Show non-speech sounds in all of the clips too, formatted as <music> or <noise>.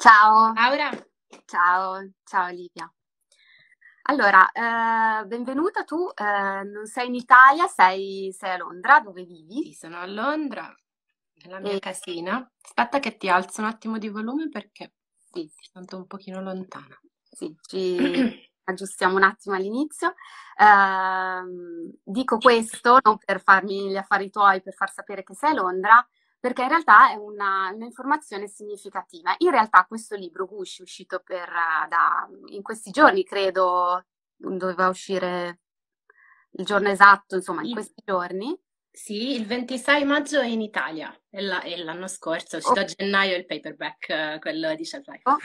Ciao. Laura. Ciao, ciao Livia. Allora, eh, benvenuta tu, eh, non sei in Italia, sei, sei, a Londra, dove vivi? Sì, sono a Londra, nella mia e... casina. Aspetta che ti alzo un attimo di volume perché sì. ti sento un pochino lontana. Sì, ci <clears throat> aggiustiamo un attimo all'inizio. Eh, dico questo non per farmi gli affari tuoi, per far sapere che sei a Londra, perché in realtà è una, un'informazione significativa. In realtà questo libro, è uscito per, da, in questi giorni, credo, doveva uscire il giorno esatto, insomma, in questi giorni. Sì, il 26 maggio in Italia e, la, e l'anno scorso è uscito oh. a gennaio il paperback, eh, quello di Shelflife. Oh,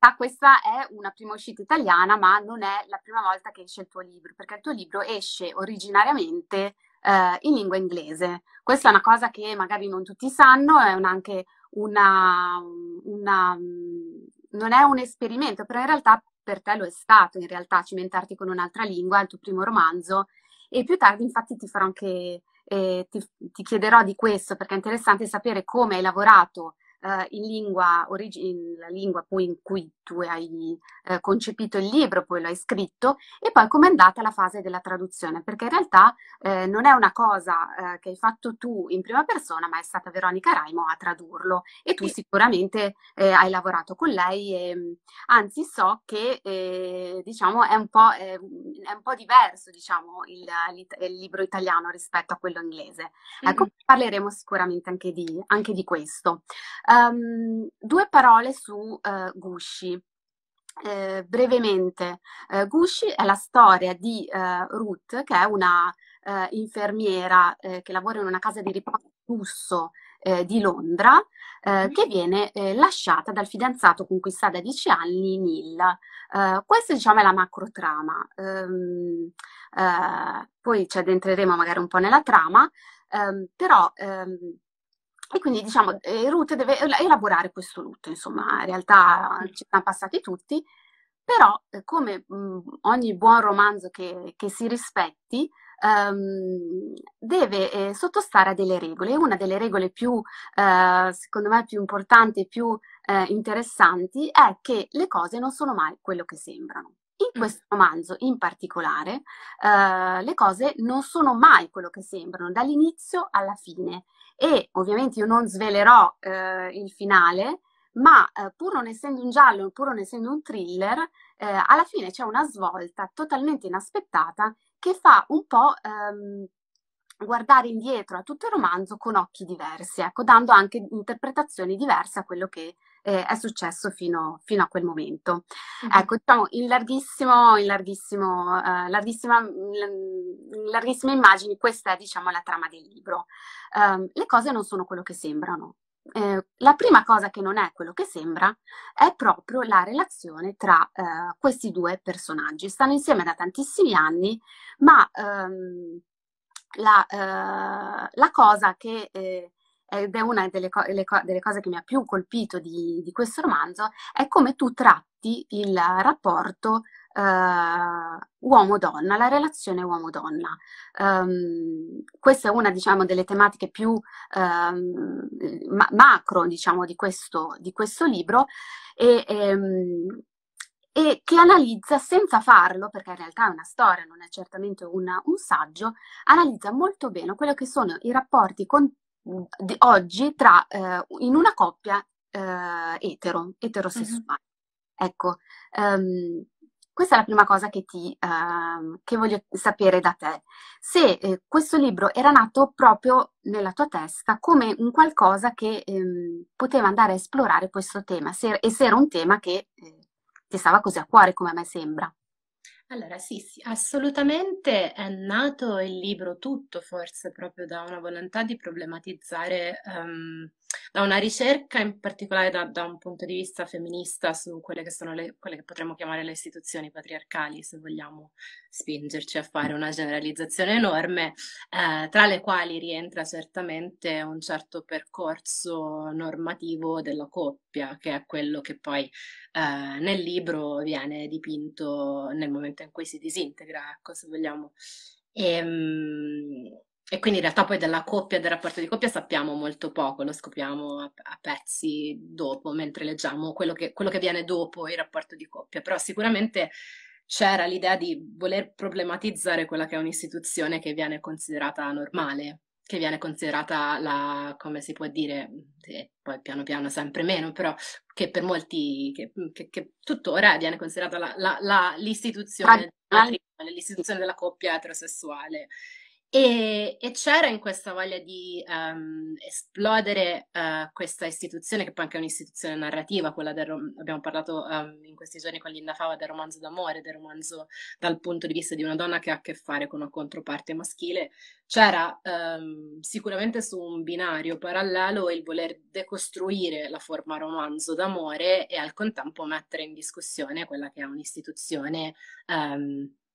ah, questa è una prima uscita italiana, ma non è la prima volta che esce il tuo libro, perché il tuo libro esce originariamente eh, in lingua inglese. Questa è una cosa che magari non tutti sanno, è un, anche una, una, mm, non è un esperimento, però in realtà per te lo è stato, in realtà cimentarti con un'altra lingua, il tuo primo romanzo e più tardi infatti ti farò anche, eh, ti, ti chiederò di questo perché è interessante sapere come hai lavorato eh, in lingua, origi- la lingua poi in cui tu hai eh, concepito il libro, poi lo hai scritto, e poi com'è andata la fase della traduzione, perché in realtà eh, non è una cosa eh, che hai fatto tu in prima persona, ma è stata Veronica Raimo a tradurlo e tu sicuramente eh, hai lavorato con lei, e, anzi so che eh, diciamo è un po', è, è un po diverso diciamo, il, il, libro italiano rispetto a quello inglese. Ecco, mm-hmm. parleremo sicuramente anche di, anche di questo. Um, due parole su uh, eh, Gushi. Eh, brevemente, eh, Gushi è la storia di eh, Ruth, che è una eh, infermiera eh, che lavora in una casa di riposo russo di Londra, mhm. che viene lasciata dal fidanzato con cui sta da 10 anni, Neil. questa diciamo è la macro trama, ehm, poi ci addentreremo magari un po' nella trama, ehm, però e quindi diciamo, eh, Ruth deve elaborare questo lutto, insomma, in realtà ci siamo passati tutti, però eh, come mhmm, ogni buon romanzo che, che si rispetti, ehm, deve eh, sottostare a delle regole. Una delle regole più, eh, secondo me, più importanti e più eh, interessanti è che le cose non sono mai quello che sembrano. In mm. questo romanzo in particolare eh, le cose non sono mai quello che sembrano, dall'inizio alla fine e ovviamente io non svelerò eh, il finale, ma eh, pur non essendo un giallo, pur non essendo un thriller, eh, alla fine c'è una svolta totalmente inaspettata che fa un po' ehm, guardare indietro a tutto il romanzo con occhi diversi, ecco, dando anche interpretazioni diverse a quello che eh, è successo fino, fino, a quel momento. Mm-hmm. Ecco, diciamo, in, larghissimo, in, larghissimo, eh, in larghissime immagini questa è diciamo, la trama del libro. Eh, le cose non sono quello che sembrano. Eh, la prima cosa che non è quello che sembra è proprio la relazione tra eh, questi due personaggi. Stanno insieme da tantissimi anni, ma ehm, la, eh, la, cosa che ed è una delle, co- co- delle cose che mi ha più colpito di, di, questo romanzo, è come tu tratti il rapporto eh, uomo-donna, la relazione uomo-donna. Um, questa è una diciamo, delle tematiche più um, ma- macro diciamo, di, questo, di, questo, libro. E, um, e che analizza senza farlo, perché in realtà è una storia, non è certamente una, un saggio, analizza molto bene quello che sono i rapporti con, Mhmm, oggi tra, eh, in una coppia eh, etero, eterosessuale. Uh-huh. Ecco, um, questa è la prima cosa che, ti, uh, che voglio sapere da te. Se eh, questo libro era nato proprio nella tua testa come un qualcosa che ehm, poteva andare a esplorare questo tema se, e se era un tema che eh, ti stava così a cuore come a me sembra. Allora, sì, sì, assolutamente è nato il libro tutto forse proprio da una volontà di problematizzare, ehm da una ricerca, in particolare da, da, un punto di vista femminista, su quelle che sono le, quelle che potremmo chiamare le istituzioni patriarcali, se vogliamo spingerci a fare una generalizzazione enorme, eh, tra le quali rientra certamente un certo percorso normativo della coppia, che è quello che poi eh, nel libro viene dipinto nel momento in cui si disintegra, ecco, se vogliamo. E, ehm, e quindi in realtà poi della coppia, del rapporto di coppia sappiamo molto poco, lo scopriamo a, a pezzi dopo, mentre leggiamo quello che, quello che viene dopo il rapporto di coppia. Però sicuramente c'era l'idea di voler problematizzare quella che è un'istituzione che viene considerata normale, che viene considerata la, come si può dire, poi piano piano sempre meno, però che per molti, che, che, che tuttora viene considerata la, la, l'istituzione, della, l'istituzione della coppia eterosessuale. E, e, c'era in questa voglia di um, esplodere uh, questa istituzione, che poi anche è un'istituzione narrativa, quella del rom- abbiamo parlato um, in questi giorni con Linda Fava del romanzo d'amore, del romanzo dal punto di vista di una donna che ha a che fare con una controparte maschile. C'era um, sicuramente su un binario parallelo il voler decostruire la forma romanzo d'amore e al contempo mettere in discussione quella che è un'istituzione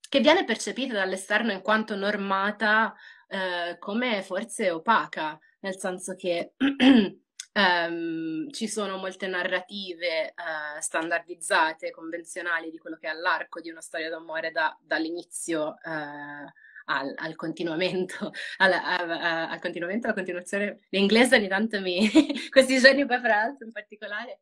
che viene percepita dall'esterno in quanto normata eh, come forse opaca, nel senso che um, <clears throat> ci sono molte narrative uh, standardizzate, convenzionali di quello che è l'arco di una storia d'amore da, dall'inizio uh, al, al, continuamento, <laughs> al, al, al continuamento, alla continuazione. L'inglese ogni tanto mi... <laughs> questi giorni poi fra l'altro in particolare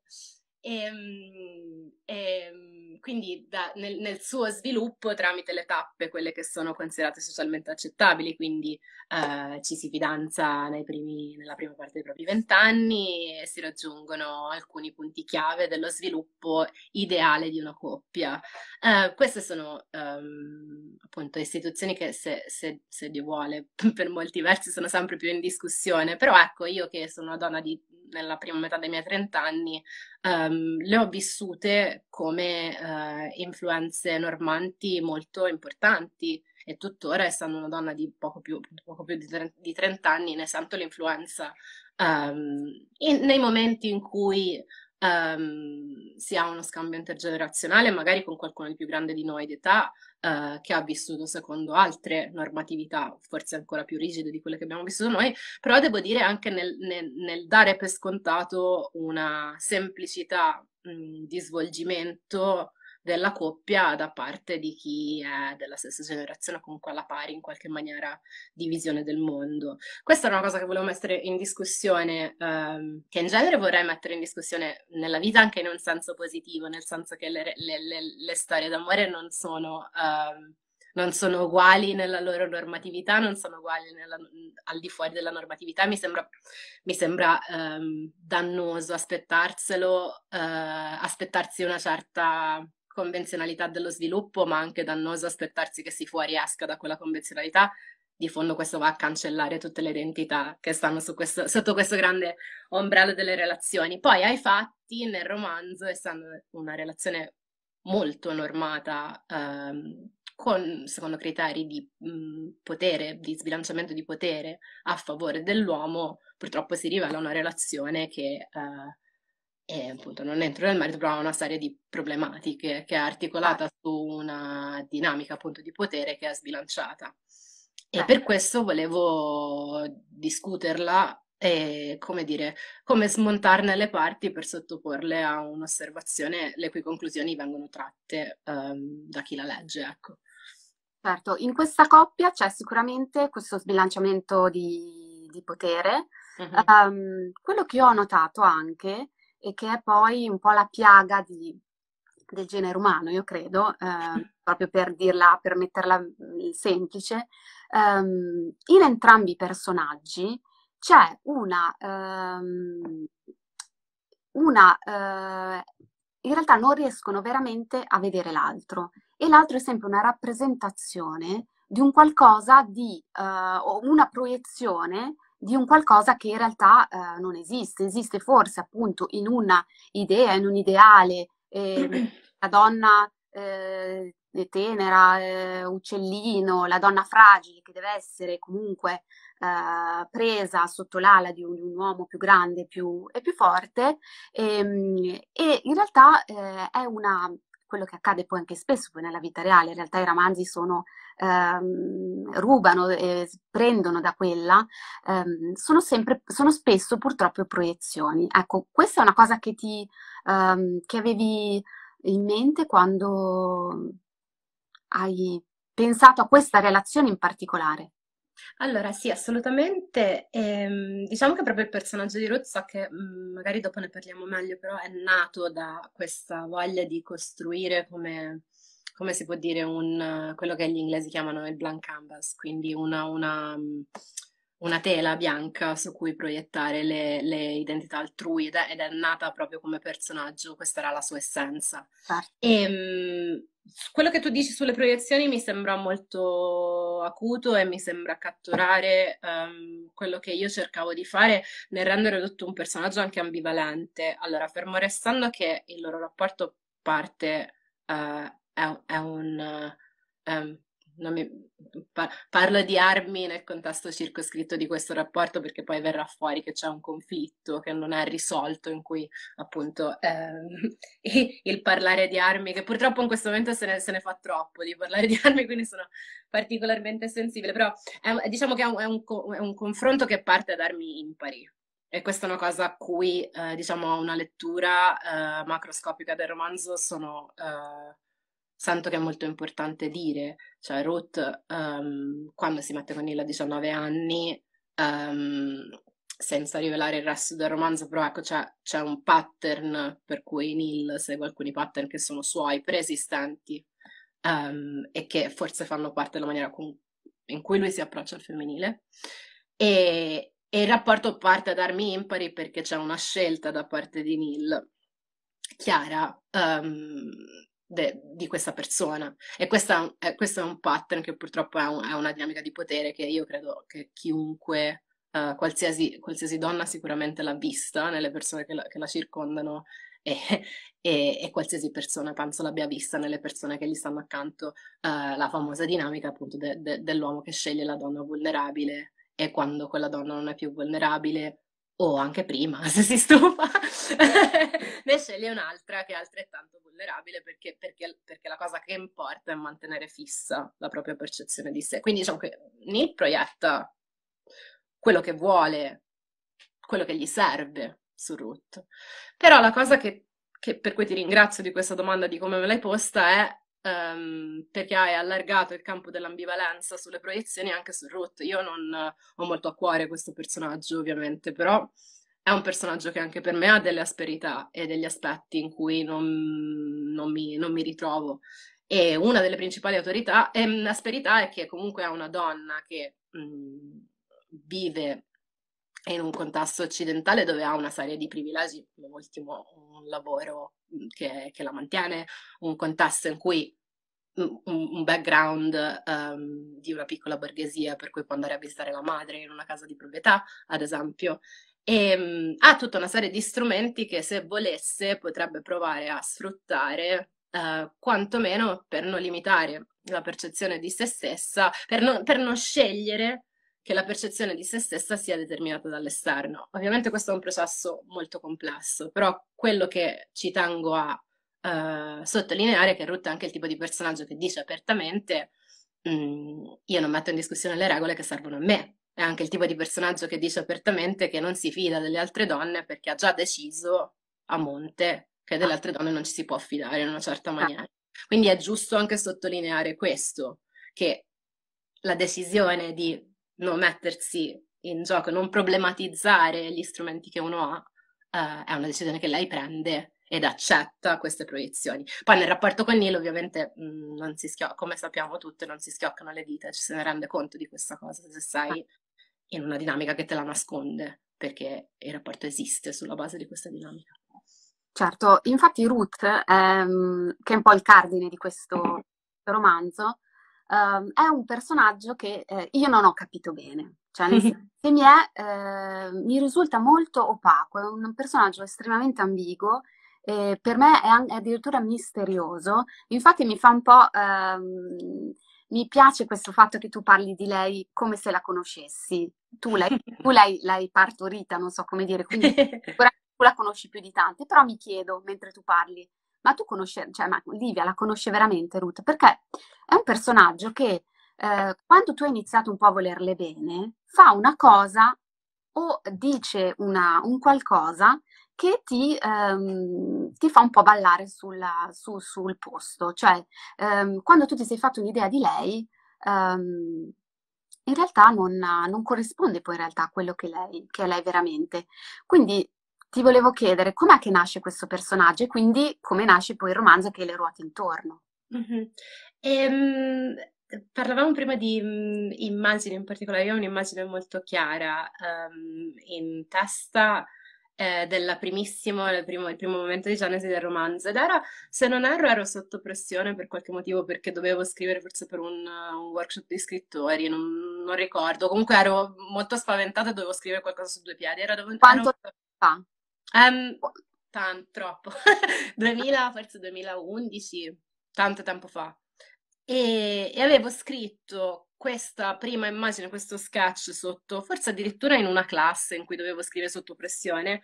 e, ehm, e, ehm, quindi da, nel, nel, suo sviluppo tramite le tappe, quelle che sono considerate socialmente accettabili, quindi eh, ci si fidanza primi, nella prima parte dei propri vent'anni e si raggiungono alcuni punti chiave dello sviluppo ideale di una coppia. Eh, queste sono ehm, appunto istituzioni che se, se, se Dio vuole <laughs> per molti versi sono sempre più in discussione, però ecco io che sono una donna di, nella prima metà dei miei trent'anni um, le ho vissute come uh, influenze normanti molto importanti e tuttora, essendo una donna di poco più, poco più di, tre, di, 30 anni, ne sento l'influenza um, in, nei momenti in cui ehm, si ha uno scambio intergenerazionale, magari con qualcuno di più grande di noi d'età, eh, che ha vissuto secondo altre normatività, forse ancora più rigide di quelle che abbiamo vissuto noi, però devo dire anche nel, nel, nel dare per scontato una semplicità mh, di svolgimento della coppia da parte di chi è della stessa generazione, comunque alla pari in qualche maniera di visione del mondo. Questa è una cosa che volevo mettere in discussione, ehm, che in genere vorrei mettere in discussione nella vita anche in un senso positivo, nel senso che le, le, le, le storie d'amore non sono... Ehm, non sono uguali nella loro normatività, non sono uguali nella, al di fuori della normatività. Mi sembra, mi sembra um, dannoso aspettarselo, uh, aspettarsi una certa convenzionalità dello sviluppo, ma anche dannoso aspettarsi che si fuoriesca da quella convenzionalità, di fondo questo va a cancellare tutte le identità che stanno questo, sotto questo grande ombrello delle relazioni. Poi ai fatti, nel romanzo, essendo una relazione molto normata, ehm, con, secondo criteri di mh, mm, potere, di sbilanciamento di potere a favore dell'uomo, purtroppo si rivela una relazione che eh, e appunto non entro nel merito, però ha una serie di problematiche che è articolata su una dinamica appunto di potere che è sbilanciata. E ah. per questo volevo discuterla e, come dire, come smontarne le parti per sottoporle a un'osservazione le cui conclusioni vengono tratte um, da chi la legge, ecco. Certo, in questa coppia c'è sicuramente questo sbilanciamento di, di potere. Uh-huh. Um, quello che ho notato anche e che è poi un po' la piaga di, del genere umano, io credo, eh, proprio per dirla, per metterla mm, semplice, um, in entrambi i personaggi c'è una, um, una uh, in realtà non riescono veramente a vedere l'altro e l'altro è sempre una rappresentazione di un qualcosa di, uh, una proiezione di un qualcosa che in realtà eh, non esiste, esiste forse appunto in una idea, in un ideale, eh, <clears throat> la donna eh, tenera, eh, uccellino, la donna fragile che deve essere comunque eh, presa sotto l'ala di un, di un, uomo più grande più, e più forte e, ehm, e in realtà eh, è una, quello che accade poi anche spesso poi nella vita reale, in realtà i romanzi sono ehm, rubano e prendono da quella, ehm, sono, sempre, sono spesso purtroppo proiezioni. Ecco, questa è una cosa che, ti, ehm, che avevi in mente quando hai pensato a questa relazione in particolare? Allora, sì, assolutamente. Ehm, diciamo che proprio il personaggio di Ruth, so che mh, mm, magari dopo ne parliamo meglio, però è nato da questa voglia di costruire come come si può dire, un, quello che gli inglesi chiamano il blank canvas, quindi una, una, una tela bianca su cui proiettare le, le identità altrui ed è, ed è, nata proprio come personaggio, questa era la sua essenza. Ah. Certo. E, ehm, quello che tu dici sulle proiezioni mi sembra molto acuto e mi sembra catturare um, quello che io cercavo di fare nel rendere tutto un personaggio anche ambivalente. Allora, fermo restando che il loro rapporto parte uh, è, è un... Um, mi, pa, parlo di armi nel contesto circoscritto di questo rapporto perché poi verrà fuori che c'è un conflitto che non è risolto in cui appunto ehm, <laughs> il parlare di armi, che purtroppo in questo momento se ne, se ne, fa troppo di parlare di <laughs> armi, quindi sono particolarmente sensibile, però è, diciamo che è un, è, un, è un, confronto che parte da armi impari. E questa è una cosa a cui, eh, diciamo, una lettura eh, macroscopica del romanzo sono, eh, sento che è molto importante dire, cioè Ruth um, quando si mette con Neil a 19 anni, um, senza rivelare il resto del romanzo, però ecco c'è, c'è, un pattern per cui Neil segue alcuni pattern che sono suoi, preesistenti, um, e che forse fanno parte della maniera con, in cui lui si approccia al femminile. E, e il rapporto parte ad armi impari perché c'è una scelta da parte di Neil chiara um, de, di questa persona. E questa, è, eh, questo è un pattern che purtroppo è, un, è, una dinamica di potere che io credo che chiunque, uh, qualsiasi, qualsiasi, donna sicuramente l'ha vista nelle persone che la, che la circondano e, e, e, qualsiasi persona penso l'abbia vista nelle persone che gli stanno accanto, uh, la famosa dinamica appunto de, de, dell'uomo che sceglie la donna vulnerabile e quando quella donna non è più vulnerabile o anche prima <laughs> se si stufa, ne sceglie un'altra che è altrettanto vulnerabile perché, perché, perché, la cosa che importa è mantenere fissa la propria percezione di sé. Quindi diciamo che Neil proietta quello che vuole, quello che gli serve su Ruth. Però la cosa che, che per cui ti ringrazio di questa domanda di come me l'hai posta è Um, perché hai allargato il campo dell'ambivalenza sulle proiezioni anche su Ruth. Io non ho molto a cuore questo personaggio, ovviamente, però è un personaggio che anche per me ha delle asperità e degli aspetti in cui non, non, mi, non mi, ritrovo. E una delle principali autorità, ehm, asperità è che comunque è una donna che mh, mm, vive in un contesto occidentale dove ha una serie di privilegi, come ultimo un lavoro Mhmm, che, che la mantiene, un contesto in cui mhmm, un, background um, di una piccola borghesia per cui può andare a visitare la madre in una casa di proprietà, ad esempio. E um, ha tutta una serie di strumenti che se volesse potrebbe provare a sfruttare, uh, quantomeno per non limitare la percezione di se stessa, per non, per non scegliere che la percezione di se stessa sia determinata dall'esterno. Ovviamente questo è un processo molto complesso, però quello che ci tengo a eh, sottolineare è che Ruth è anche il tipo di personaggio che dice apertamente mm, io non metto in discussione le regole che servono a me. È anche il tipo di personaggio che dice apertamente che non si fida delle altre donne perché ha già deciso a monte che delle ah. altre donne non ci si può fidare in una certa ah. maniera. Quindi è giusto anche sottolineare questo, che la decisione di non mettersi in gioco, non problematizzare gli strumenti che uno ha, eh, è una decisione che lei prende ed accetta queste proiezioni. Poi nel rapporto con Neil ovviamente mh, mm, schio- come sappiamo tutte non si schioccano le dita, ci se ne rende conto di questa cosa se sei ah. in una dinamica che te la nasconde, perché il rapporto esiste sulla base di questa dinamica. Certo, infatti Ruth, ehm, che è un po' il cardine di questo romanzo, um, è un personaggio che eh, io non ho capito bene, cioè nel <laughs> senso mi, è, eh, mi risulta molto opaco, è un personaggio estremamente ambiguo, eh, per me è, an- è, addirittura misterioso, infatti mi fa un po'... Ehm, mi piace questo fatto che tu parli di lei come se la conoscessi, tu lei, tu lei l'hai partorita, non so come dire, quindi <laughs> tu la conosci più di tante, però mi chiedo mentre tu parli, ma tu conosci, cioè, ma Livia la conosce veramente Ruth? Perché è un personaggio che eh, quando tu hai iniziato un po' a volerle bene, fa una cosa o dice una, un qualcosa che ti, ehm, ti, fa un po' ballare sulla, su, sul posto. Cioè, ehm, quando tu ti sei fatto un'idea di lei, ehm, in realtà non, non, corrisponde poi in realtà a quello che, lei, che è lei veramente. Quindi ti volevo chiedere com'è che nasce questo personaggio e quindi come nasce poi il romanzo che le ruota intorno. Mm-hmm. Ehm, parlavamo prima di m, mhmm, immagine in particolare, io ho un'immagine molto chiara um, in testa. Eh, del primissimo, il primo, il primo momento di genesi del romanzo ed era, se non erro, ero sotto pressione per qualche motivo perché dovevo scrivere forse per un, un workshop di scrittori, non, non, ricordo, comunque ero molto spaventata e dovevo scrivere qualcosa su due piedi. Era dove, Quanto ero... fa? Ehm, tan- troppo, 2000, <laughs> forse 2011, tanto tempo fa. E, e avevo scritto questa prima immagine, questo sketch sotto, forse addirittura in una classe in cui dovevo scrivere sotto pressione,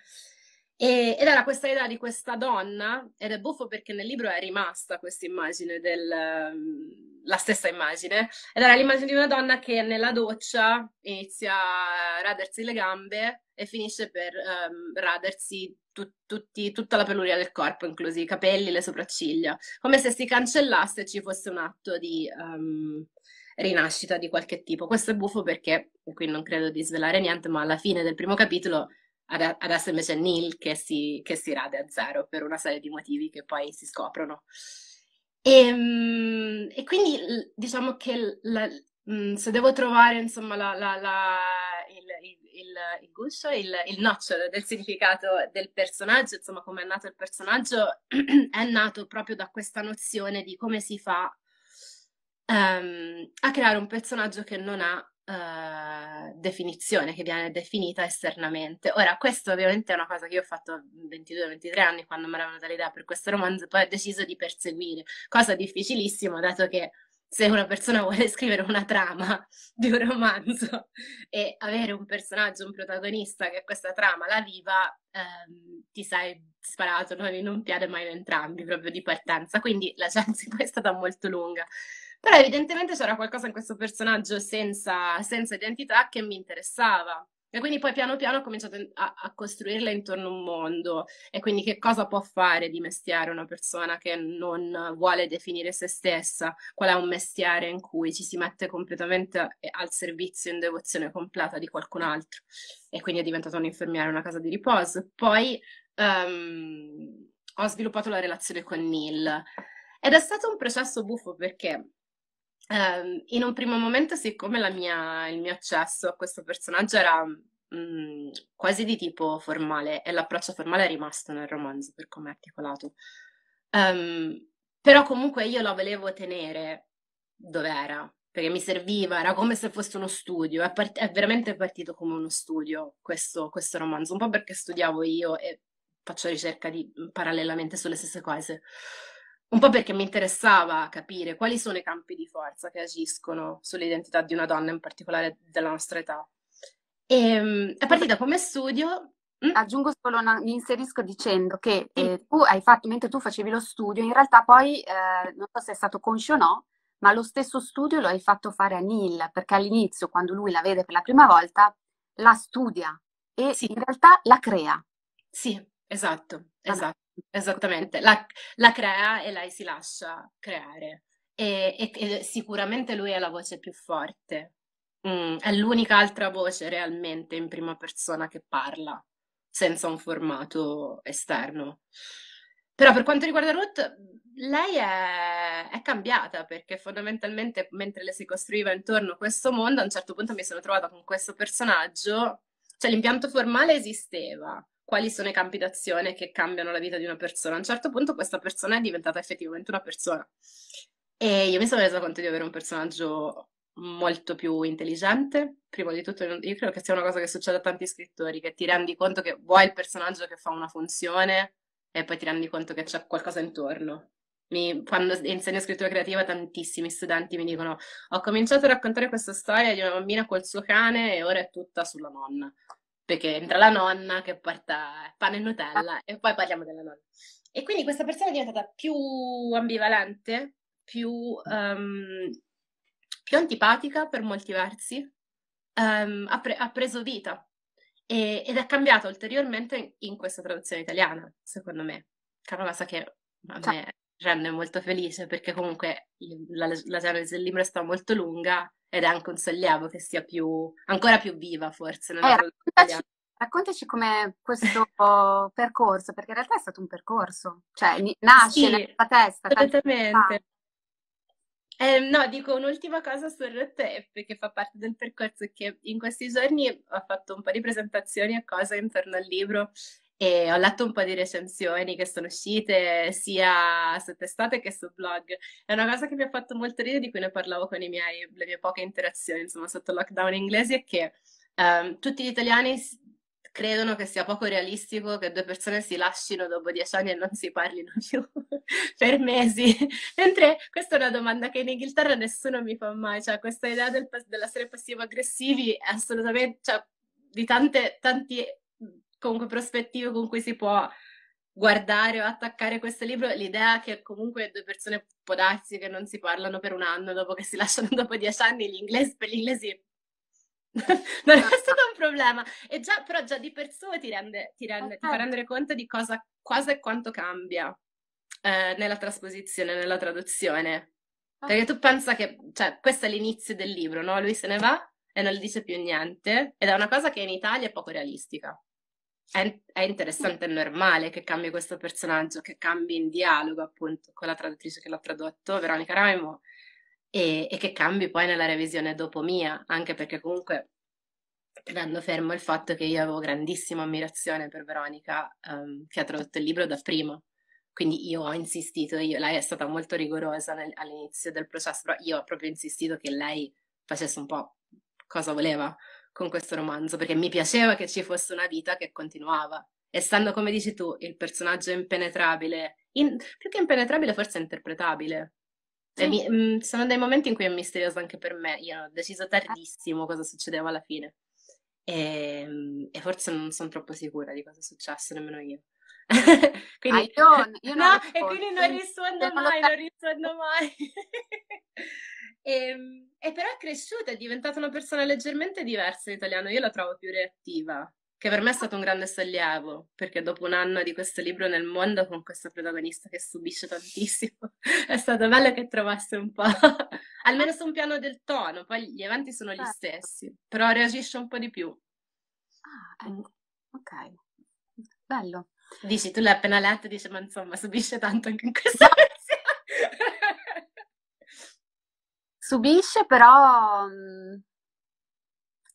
e, ed era questa idea di questa donna, ed è buffo perché nel libro è rimasta questa immagine, del, mm, la stessa immagine, ed era l'immagine di una donna che nella doccia inizia a radersi le gambe e finisce per um, radersi tu, tutti, tutta la peluria del corpo, inclusi i capelli, le sopracciglia, come se si cancellasse e ci fosse un atto di um, rinascita di qualche tipo. Questo è buffo perché, qui non credo di svelare niente, ma alla fine del primo capitolo adesso invece è Neil che si, che si rade a zero per una serie di motivi che poi si scoprono. E, ehm, e quindi diciamo che la, mm, se devo trovare insomma la, la, la, il, il, il, il, guscio, il, il nocciolo del significato del personaggio, insomma come è nato il personaggio, <clears throat> è nato proprio da questa nozione di come si fa um, a creare un personaggio che non ha eh, definizione che viene definita esternamente. Ora, questo ovviamente è una cosa che io ho fatto a 22-23 anni quando mi era venuta l'idea per questo romanzo, poi ho deciso di perseguire, cosa difficilissima dato che se una persona <laughs> vuole scrivere una trama di un romanzo <laughs> e avere un personaggio, un protagonista che questa trama la viva, ehm, ti sei sparato, non, non piade mai entrambi proprio di partenza, quindi la <laughs> chance poi è stata molto lunga. Però evidentemente c'era qualcosa in questo personaggio senza, senza identità che mi interessava. E quindi poi piano piano ho cominciato a, a costruirla intorno a un mondo. E quindi che cosa può fare di mestiere una persona che non vuole definire se stessa? Qual è un mestiere in cui ci si mette completamente eh, al servizio in devozione completa di qualcun altro? E quindi è diventata un'infermiera, una casa di riposo. Poi um, ho sviluppato la relazione con Neil. Ed è stato un processo buffo perché Um, in un primo momento, siccome mia, il mio accesso a questo personaggio era mh, mm, quasi di tipo formale, e l'approccio formale è rimasto nel romanzo per come è articolato, um, però comunque io la volevo tenere dove era, perché mi serviva, era come se fosse uno studio, è, part- è veramente partito come uno studio questo, questo, romanzo, un po' perché studiavo io e faccio ricerca di, mm, parallelamente sulle stesse cose un po' perché mi interessava capire quali sono i campi di forza che agiscono sull'identità di una donna, in particolare della nostra età. E, ehm, a partire da come studio. Mm? Aggiungo solo, una, mi inserisco dicendo che eh, tu hai fatto, mentre tu facevi lo studio, in realtà poi, eh, non so se è stato conscio o no, ma lo stesso studio lo hai fatto fare a Neil, perché all'inizio, quando lui la vede per la prima volta, la studia e sì. in realtà la crea. Sì, esatto, esatto. Esattamente, la, la, crea e lei si lascia creare. E, e, e sicuramente lui è la voce più forte. Mm, è l'unica altra voce realmente in prima persona che parla, senza un formato esterno. Però per quanto riguarda Ruth, lei è, è, cambiata perché fondamentalmente mentre le si costruiva intorno a questo mondo, a un certo punto mi sono trovata con questo personaggio, cioè l'impianto formale esisteva, quali sono i campi d'azione che cambiano la vita di una persona. A un certo punto questa persona è diventata effettivamente una persona. E io mi sono resa conto di avere un personaggio molto più intelligente. Prima di tutto, io credo che sia una cosa che succede a tanti scrittori, che ti rendi conto che vuoi il personaggio che fa una funzione e poi ti rendi conto che c'è qualcosa intorno. Mi, quando insegno scrittura creativa, tantissimi studenti mi dicono: Ho cominciato a raccontare questa storia di una bambina col suo cane e ora è tutta sulla nonna perché entra la nonna che porta pane e Nutella e poi parliamo della nonna. E quindi questa persona è diventata più ambivalente, più, um, più antipatica per molti versi, um, ha, pre- ha, preso vita e- ed è cambiata ulteriormente in, questa traduzione italiana, secondo me. Che è una cosa che a cioè, me rende molto felice perché comunque la, la genesi del libro è stata molto lunga ed è anche un sollievo che sia più, ancora più viva forse. Non eh, raccontaci, raccontaci com'è questo <laughs> percorso, perché in realtà è stato un percorso, cioè nasce sì, nella testa. Esattamente. Eh, no, dico un'ultima cosa su RTF che fa parte del percorso che in questi giorni ho fatto un po' di presentazioni a cose intorno al libro e ho letto un po' di recensioni che sono uscite sia su testate che su blog. È una cosa che mi ha fatto molto ridere, di cui ne parlavo con miei, le mie poche interazioni, insomma, sotto lockdown inglese, è che um, tutti gli italiani credono che sia poco realistico che due persone si lasciano dopo dieci anni e non si parlino più <laughs> per mesi. <laughs> Mentre questa è una domanda che in Inghilterra nessuno mi fa mai, cioè questa idea del, dell'essere passivo-aggressivi è assolutamente... Cioè, di tante, tanti comunque prospettive con cui si può guardare o attaccare questo libro, l'idea che comunque due persone può darsi che non si parlano per un anno dopo che si <laughs> lasciano dopo dieci anni, l'inglese per gli inglesi <laughs> non è stato un problema. E già, però già di per sé ti, rende, ti, rende, okay. ti fa rendere conto di cosa, cosa e quanto cambia eh, nella trasposizione, nella traduzione. Okay. Perché tu pensa che, cioè, questo è l'inizio del libro, no? Lui se ne va e non gli dice più niente ed è una cosa che in Italia è poco realistica è, interessante e normale che cambi questo personaggio, che cambi in dialogo appunto con la traduttrice che l'ha tradotto, Veronica Raimo, e, e, che cambi poi nella revisione dopo mia, anche perché comunque tenendo fermo il fatto che io avevo grandissima ammirazione per Veronica um, che ha tradotto il libro da prima. Quindi io ho insistito, io, lei è stata molto rigorosa nel, all'inizio del processo, però io ho proprio insistito che lei facesse un po' cosa voleva con questo romanzo, perché mi piaceva che ci fosse una vita che continuava. Essendo, come dici tu, il personaggio impenetrabile, in, più che impenetrabile, forse interpretabile. Sì. Mi, mm, sono dei momenti in cui è misterioso anche per me. Io ho deciso tardissimo cosa succedeva alla fine. E, ehm, e forse non sono troppo sicura di cosa è successo, nemmeno io. <laughs> Ah, quindi... Ah, io, io no, e quindi non rispondo mai, non rispondo mai. <laughs> e, ehm, e, però è cresciuta, è diventata una persona leggermente diversa in italiano, io la trovo più reattiva, che per me è stato un grande sollievo, perché dopo un anno di questo libro nel mondo con questa protagonista che subisce tantissimo, <laughs> è stato bello che trovasse un po', almeno su un piano del tono, poi gli eventi sono gli certo. stessi, però reagisce un po' di più. Ah, ok, bello. Dici, tu l'hai appena letto e dici, ma insomma, subisce tanto anche in questa <laughs> no. Subisce, però mm,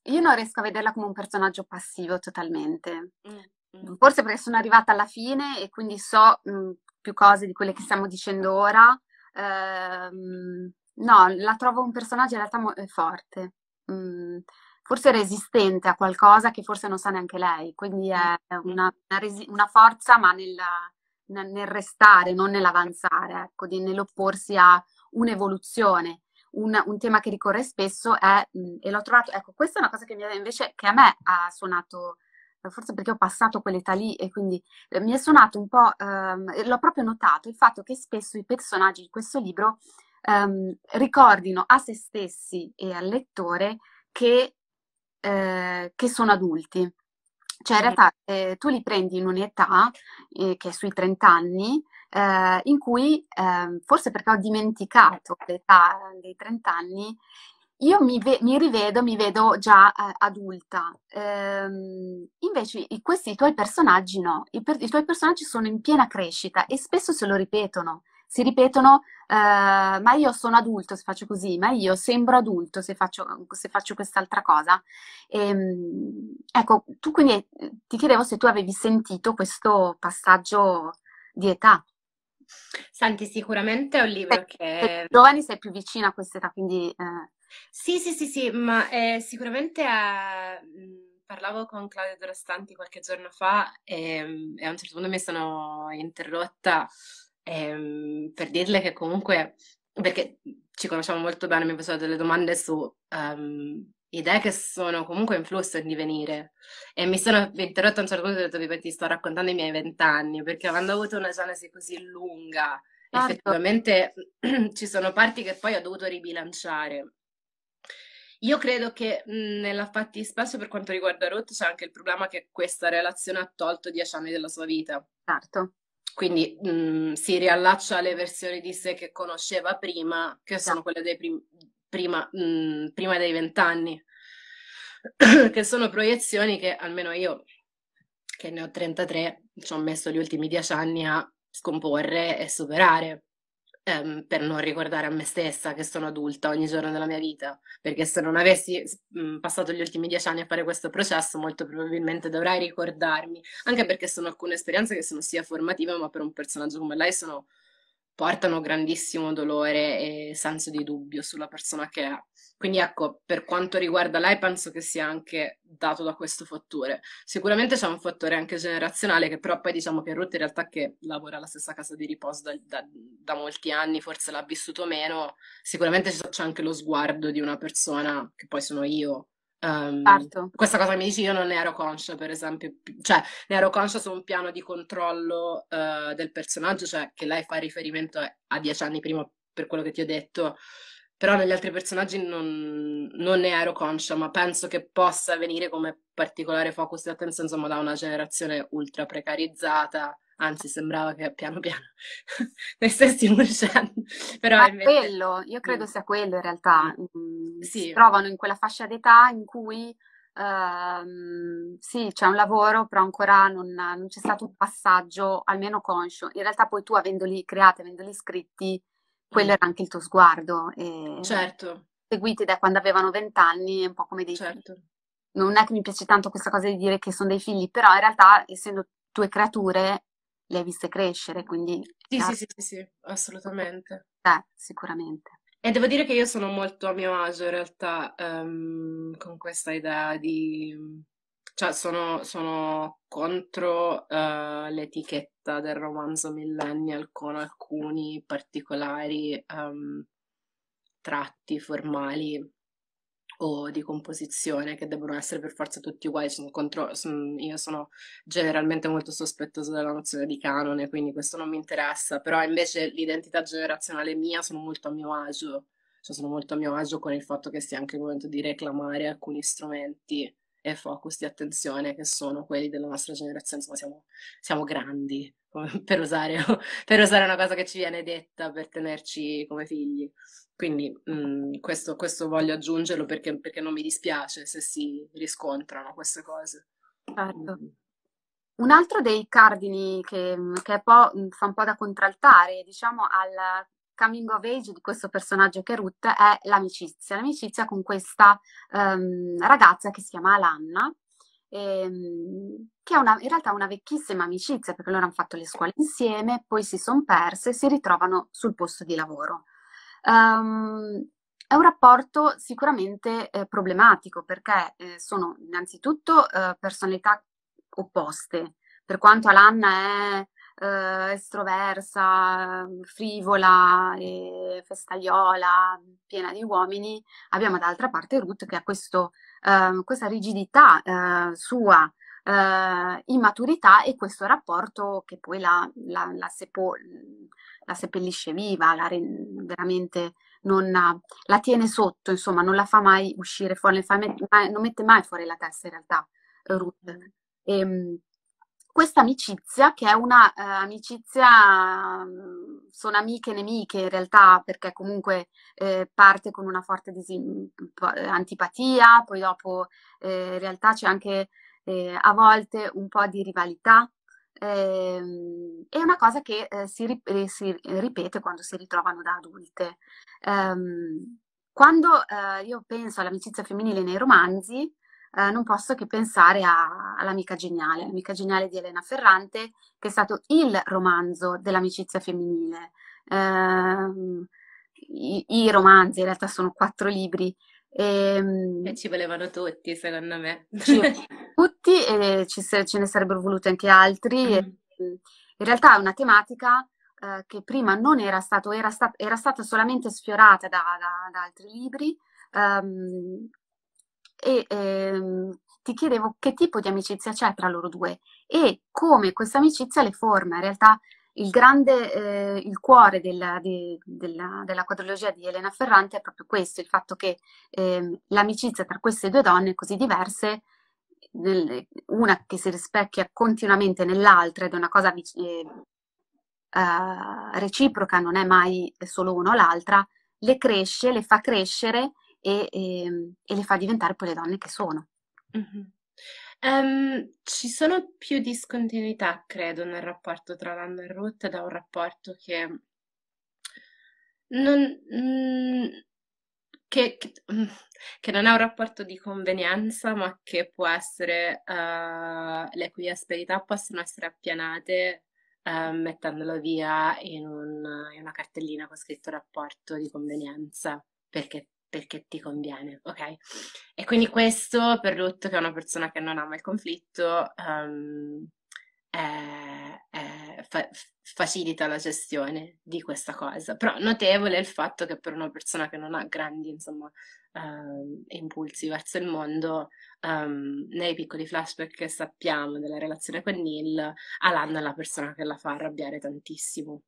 io non riesco a vederla come un personaggio passivo totalmente. Mm. mm. Forse perché sono arrivata alla fine e quindi so mh, mm, più cose di quelle che stiamo dicendo ora. Ehm, no, la trovo un personaggio in realtà mo- eh, forte. Mm, forse resistente a qualcosa che forse non sa neanche lei, quindi è mm. una, una, resi- una forza ma nella, nel restare, non nell'avanzare, ecco, di, nell'opporsi a un'evoluzione. Un, un, tema che ricorre spesso è, mm, e l'ho trovato, ecco, questa è una cosa che mi, invece che a me ha suonato, eh, forse perché ho passato quell'età lì e quindi eh, mi è suonato un po', ehm, l'ho proprio notato, il fatto che spesso i personaggi di questo libro ehm, ricordino a se stessi e al lettore che eh, che sono adulti. Cioè, in realtà eh, tu li prendi in un'età eh, che è sui 30 anni, eh, in cui ehm, forse perché ho dimenticato l'età dei 30 anni, io mi, ve- mi rivedo, mi vedo già eh, adulta. Ehm, invece questi i tuoi personaggi no, I, per- i tuoi personaggi sono in piena crescita e spesso se lo ripetono si ripetono, eh, ma io sono adulto se faccio così, ma io sembro adulto se faccio, se faccio quest'altra cosa. E, ehm, ecco, tu quindi eh, ti chiedevo se tu avevi sentito questo passaggio di età. Senti, sicuramente è un libro eh, sei, che... Giovani sei più vicina a questa età, quindi... Eh... Sì, sì, sì, sì, ma eh, sicuramente è... parlavo con Claudia Durastanti qualche giorno fa e, ehm, e a un certo punto mi sono interrotta ehm, per dirle che comunque, perché ci conosciamo molto bene, mi faceva delle domande su um, idee che sono comunque in flusso in divenire. E mi sono interrotta a un certo punto e ho detto, Vivi, ti sto raccontando i miei vent'anni, perché avendo avuto una genesi così lunga, certo. effettivamente <clears throat> ci sono parti che poi ho dovuto ribilanciare. Io credo che mhmm, nella fattispecie per quanto riguarda Ruth c'è anche il problema che questa relazione ha tolto dieci anni della sua vita. Certo quindi mh, mhmm, si riallaccia alle versioni di sé che conosceva prima, che sono quelle dei prim- prima, mh, mhmm, prima dei vent'anni, <clears throat> che sono proiezioni che almeno io, che ne ho 33, ci ho messo gli ultimi dieci anni a scomporre e superare ehm, per non ricordare a me stessa che sono adulta ogni giorno della mia vita, perché se non avessi mh, mhmm, passato gli ultimi dieci anni a fare questo processo molto probabilmente dovrei ricordarmi, anche perché sono alcune esperienze che sono sia formative ma per un personaggio come lei sono portano grandissimo dolore e senso di dubbio sulla persona che è. Quindi ecco, per quanto riguarda lei penso che sia anche dato da questo fattore. Sicuramente c'è un fattore anche generazionale che però poi diciamo che Ruth in realtà che lavora alla stessa casa di riposo da, da, da molti anni, forse l'ha vissuto meno, sicuramente c'è anche lo sguardo di una persona che poi sono io, Um, questa cosa che mi dici io non ne ero conscia, per esempio, cioè ne ero conscia su un piano di controllo uh, del personaggio, cioè che lei fa riferimento a dieci anni prima per quello che ti ho detto, però negli altri personaggi non, non ne ero conscia, ma penso che possa venire come particolare focus di attenzione, insomma, da una generazione ultra precarizzata anzi sembrava che piano piano <laughs> ne stessimo uscendo. Però è invece... quello, io credo sia quello in realtà, mm. Mm, sì. si trovano in quella fascia d'età in cui uh, sì c'è un lavoro però ancora non, non c'è stato un passaggio almeno conscio, in realtà poi tu avendoli creati, avendoli scritti, quello mm. era anche il tuo sguardo. E... Certo. Seguiti da quando avevano vent'anni, è un po' come dei certo. Figli. Non è che mi piace tanto questa cosa di dire che sono dei figli, però in realtà, essendo due creature, le hai viste crescere, quindi... Sì, sì, sì, sì, sì, assolutamente. Eh, sicuramente. E devo dire che io sono molto a mio agio in realtà um, con questa idea di... Cioè, sono, sono contro uh, l'etichetta del romanzo millennial con alcuni particolari um, tratti formali o di composizione che devono essere per forza tutti uguali. Sono contro... io sono generalmente molto sospettosa della nozione di canone, quindi questo non mi interessa, però invece l'identità generazionale mia sono molto a mio agio, cioè sono molto a mio agio con il fatto che sia anche il momento di reclamare alcuni strumenti e focus di attenzione che sono quelli della nostra generazione, insomma siamo, siamo grandi, <laughs> per usare, per usare una cosa che ci viene detta per tenerci come figli. Quindi mh, mhmm, questo, questo, voglio aggiungerlo perché, perché, non mi dispiace se si riscontrano queste cose. Certo. Mm-hmm. Un altro dei cardini che, che mhmm, fa un po' da contraltare, diciamo, al coming of age di questo personaggio che è Ruth è l'amicizia, l'amicizia con questa um, ragazza che si chiama Alanna, ehm, che è una, in realtà una vecchissima amicizia perché loro hanno fatto le scuole insieme, poi si sono perse e si ritrovano sul posto di lavoro. Um, è un rapporto sicuramente eh, problematico perché eh, sono innanzitutto eh, personalità opposte. Per quanto Alanna è eh, estroversa, frivola, festaiola, piena di uomini, abbiamo d'altra parte Ruth che ha questo, ehm, questa rigidità eh, sua eh, immaturità e questo rapporto che poi la, la, la, sepo, la seppellisce viva, la re, veramente non, la tiene sotto, insomma, non la fa mai uscire fuori, mai, non mette mai fuori la testa in realtà Ruth. Mm. E, ehm, questa amicizia, che è una uh, amicizia, mm, sono amiche e nemiche in realtà, perché comunque eh, parte con una forte disin- antipatia, poi dopo eh, in realtà c'è anche eh, a volte un po' di rivalità. Eh, è una cosa che eh, si, ri- eh, si, ripete quando si ritrovano da adulte. Ehm, quando eh, io penso all'amicizia femminile nei romanzi, eh, non posso che pensare a, all'amica geniale, l'amica geniale di Elena Ferrante, che è stato il romanzo dell'amicizia femminile. Ehm, I, i, romanzi, in realtà sono quattro libri. E, ehm e ci volevano tutti, secondo me. Ci, tutti e ci, ce ne sarebbero voluti anche altri. Mm. E, mm-hmm. in realtà è una tematica eh, che prima non era, stato, era, sta, era stata solamente sfiorata da, da, da altri libri. Um, e ehm, ti chiedevo che tipo di amicizia c'è tra loro due e come questa amicizia le forma. In realtà il grande, eh, il cuore della, di, della, della, quadrologia di Elena Ferrante è proprio questo, il fatto che ehm, l'amicizia tra queste due donne così diverse nel, una che si rispecchia continuamente nell'altra ed è una cosa eh, eh, reciproca, non è mai solo uno o l'altra, le cresce, le fa crescere e, e, ehm, e le fa diventare poi le donne che sono. Mm-hmm. Um, ci sono più discontinuità, credo, nel rapporto tra l'anno e Ruth da un rapporto che non, mm, che, mm, che, non è un rapporto di convenienza, ma che può essere, uh, le cui asperità possono essere appianate uh, mettendolo via in, un, in, una cartellina con scritto rapporto di convenienza, perché, perché ti conviene, ok? E quindi questo per Ruth, che è una persona che non ama il conflitto, um, eh, eh, fa- facilita la gestione di questa cosa. Però notevole il fatto che per una persona che non ha grandi insomma, uh, impulsi verso il mondo, um, nei piccoli flashback che sappiamo della relazione con Neil, Alan è la persona che la fa arrabbiare tantissimo.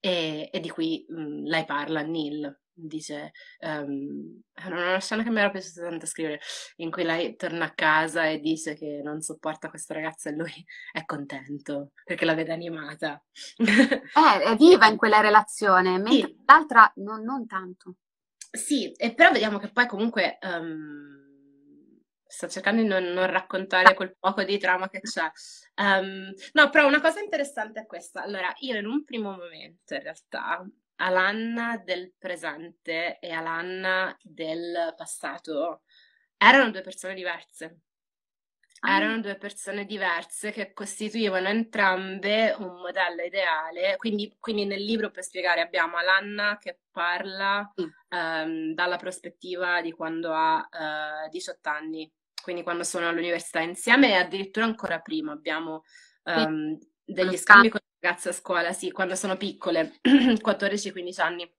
E, e di qui mh, mm, lei parla a Neil dice um, ehm, era una scena che mi era piaciuta tanto scrivere in cui lei torna a casa e dice che non sopporta questa ragazza e lui <laughs> è contento perché la vede animata è, <laughs> eh, è viva in quella relazione mentre sì. l'altra non, non tanto sì, però vediamo che poi comunque um, ehm, sto cercando di non, non, raccontare quel poco di trama che c'è. Um, ehm, no, però una cosa interessante è questa. Allora, io in un primo momento, in realtà, Alanna del presente e Alanna del passato erano due persone diverse. Ah. Erano due persone diverse che costituivano entrambe un modello ideale. Quindi, quindi nel libro, per spiegare, abbiamo Alanna che parla mm. um, dalla prospettiva di quando ha uh, eh, 18 anni, quindi quando sono all'università insieme e addirittura ancora prima abbiamo um, degli scambi con ragazze a scuola, sì, quando sono piccole, 14-15 <clears throat> anni.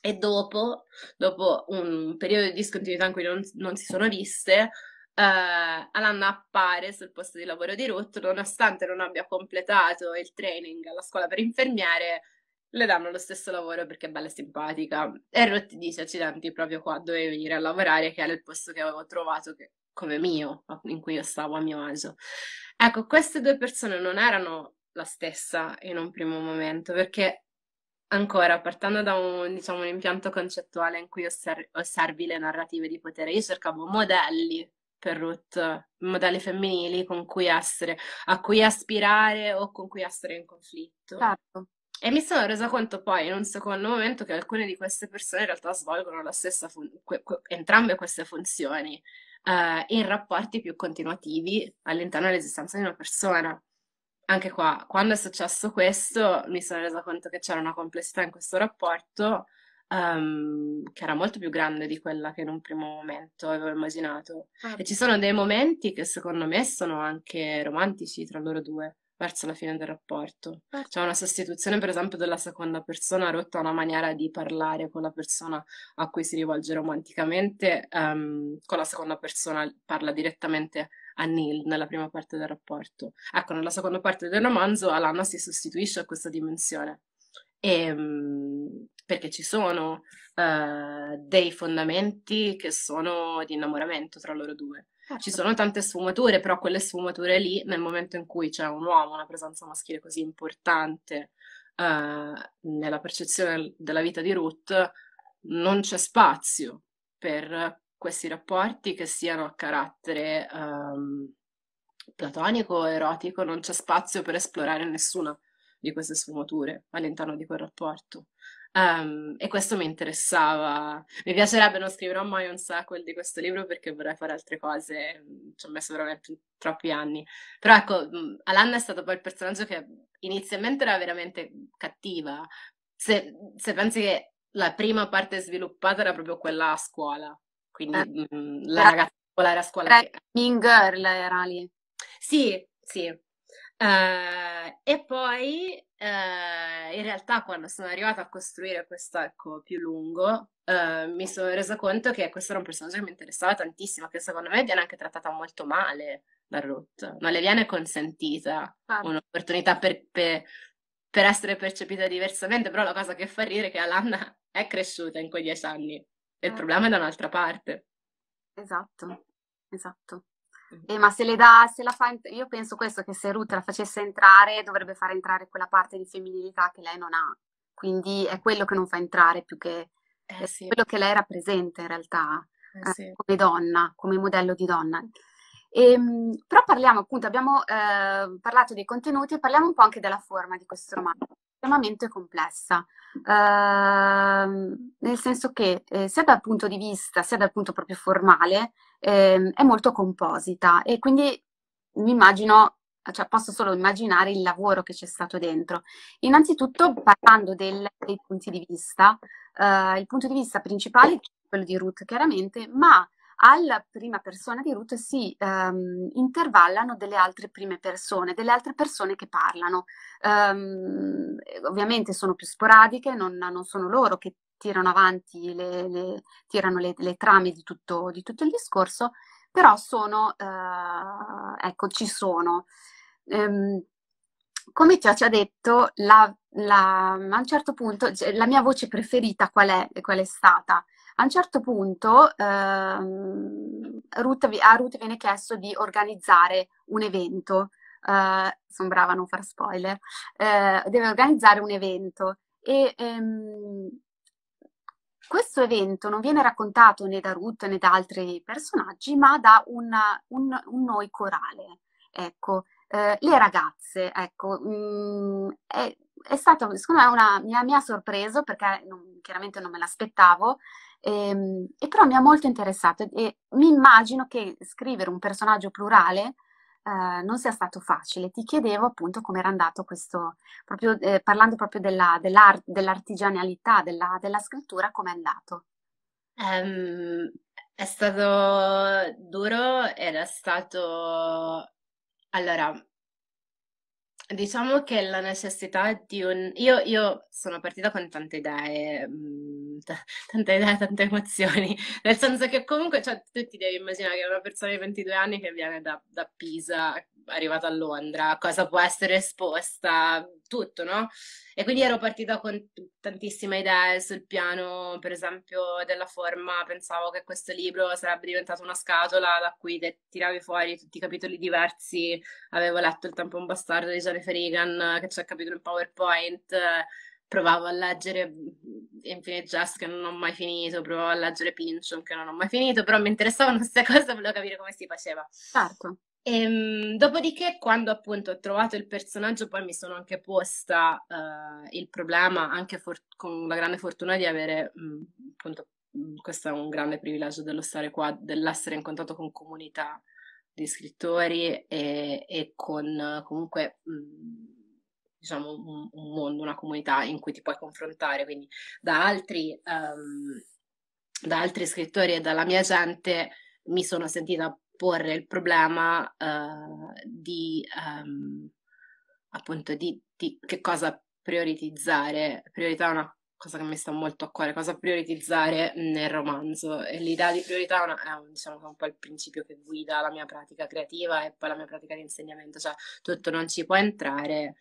E dopo, dopo, un periodo di discontinuità in cui non, non si sono viste, Uh, Alanna appare sul posto di lavoro di Ruth, nonostante non abbia completato il training alla scuola per infermiere, le danno lo stesso lavoro perché è bella e simpatica. E Ruth dice: Accidenti, proprio qua dovevi venire a lavorare, che era il posto che avevo trovato che, come mio, in cui io stavo a mio agio. Ecco, queste due persone non erano la stessa in un primo momento, perché ancora partendo da un, diciamo, un impianto concettuale in cui osservi, osservi le narrative di potere, io cercavo modelli per Ruth, modelli femminili con cui essere, a cui aspirare o con cui essere in conflitto. Certo. E mi sono resa conto poi in un secondo momento che alcune di queste persone in realtà svolgono la stessa fun- que- que- entrambe queste funzioni eh, in rapporti più continuativi all'interno dell'esistenza di una persona anche qua, quando è successo questo, mi sono resa conto che c'era una complessità in questo rapporto um, che era molto più grande di quella che in un primo momento avevo immaginato. Ah. E ci sono dei momenti che secondo me sono anche romantici tra loro due verso la fine del rapporto. Ah. C'è una sostituzione, per esempio, della seconda persona rotta una maniera di parlare con la persona a cui si rivolge romanticamente, um, con la seconda persona parla direttamente a Neil nella prima parte del rapporto. Ecco, nella seconda parte del romanzo Alana si sostituisce a questa dimensione. E, ehm, perché ci sono uh, dei fondamenti che sono di innamoramento tra loro due. Certo. Ci sono tante sfumature, però quelle sfumature lì, nel momento in cui c'è un uomo, una presenza maschile così importante uh, nella percezione della vita di Ruth, non c'è spazio per questi rapporti che siano a carattere um, platonico, erotico, non c'è spazio per esplorare nessuna di queste sfumature all'interno di quel rapporto. Um, e questo mi interessava. Mi piacerebbe, non scriverò mai un sequel di questo libro perché vorrei fare altre cose, ci ho messo veramente troppi anni. Però ecco, Alanna è stato poi il personaggio che inizialmente era veramente cattiva. Se, se pensi che la prima parte sviluppata era proprio quella a scuola, quindi eh, mhmm, la ragazza popolare a scuola. Mean Girl era lì. Sì, sì. Uh, e poi uh, in realtà quando sono arrivata a costruire questo arco più lungo uh, mi sono resa conto che questo era un personaggio che mi interessava tantissimo, che secondo me viene anche trattata molto male da Ruth, non le viene consentita ah. un'opportunità per, per, per essere percepita diversamente, però la cosa che fa ridere è che Alanna è cresciuta in quei dieci anni e il eh. problema è da un'altra parte. Esatto, esatto. Mm-hmm. Eh, ma se, le dà, se la fa, io penso questo, che se Ruth la facesse entrare dovrebbe far entrare quella parte di femminilità che lei non ha, quindi è quello che non fa entrare più che eh sì. quello che lei rappresenta in realtà eh, eh sì. come donna, come modello di donna. E, ehm, però parliamo appunto, abbiamo eh, parlato dei contenuti e parliamo un po' anche della forma di questo romanzo estremamente complessa, ehm, nel senso che eh, sia dal punto di vista, sia dal punto proprio formale, ehm, è molto composita e quindi mi immagino, cioè posso solo immaginare il lavoro che c'è stato dentro. Innanzitutto parlando del, dei punti di vista, eh, il punto di vista principale è quello di Ruth chiaramente, ma alla prima persona di Ruth si um, intervallano delle altre prime persone, delle altre persone che parlano. Um, ovviamente sono più sporadiche, non, non, sono loro che tirano avanti le, le, tirano le, le trame di tutto, di tutto, il discorso, però sono, uh, ecco, ci sono. Um, come ti ho già detto, la, la, a un certo punto cioè, la mia voce preferita qual è, qual è stata? A un certo punto ehm, Ruth, a Ruth viene chiesto di organizzare un evento, eh, sono non far spoiler, eh, deve organizzare un evento e ehm, questo evento non viene raccontato né da Ruth né da altri personaggi, ma da una, un, un, noi corale. Ecco, eh, le ragazze, ecco, mh, mm, è, è stato, secondo me, una, mi, ha, mi, ha, sorpreso perché non, chiaramente non me l'aspettavo, e, ehm, e però mi ha molto interessato e mi immagino che scrivere un personaggio plurale eh, non sia stato facile. Ti chiedevo appunto come era andato questo, proprio, eh, parlando proprio della, dell'art, dell'artigianalità della, della scrittura, come è andato. Um, è stato duro ed è stato... Allora, Diciamo che la necessità di un... Io, io sono partita con tante idee, mm, t- tante idee, tante emozioni, <laughs> nel senso che comunque cioè, tu ti devi immaginare che una persona di 22 anni che viene da, da Pisa, arrivata a Londra, cosa può essere esposta, tutto, no? E quindi ero partita con tantissime idee sul piano, per esempio, della forma. Pensavo che questo libro sarebbe diventato una scatola da cui tiravi fuori tutti i capitoli diversi. Avevo letto Il tempo un bastardo di Jennifer Regan, che c'è il capitolo in PowerPoint provavo a leggere Infinite Jest che non ho mai finito, provavo a leggere Pinchon che non ho mai finito, però mi interessavano queste <laughs> cose, volevo capire come si faceva. Certo. Ehm, dopodiché, quando appunto ho trovato il personaggio, poi mi sono anche posta eh, il problema, anche for- con la grande fortuna di avere, mh, mm, appunto, mm, questo è un grande privilegio dello stare qua, dell'essere in contatto con comunità di scrittori e, e con comunque... Mh, mm, diciamo, un, un, mondo, una comunità in cui ti puoi confrontare, quindi da altri, um, da altri scrittori e dalla mia gente mi sono sentita porre il problema uh, di um, appunto di, di, che cosa prioritizzare, priorità è una cosa che mi sta molto a cuore, cosa prioritizzare nel romanzo e l'idea di priorità è, una, è diciamo, un po' il principio che guida la mia pratica creativa e poi la mia pratica di insegnamento, cioè tutto non ci può entrare,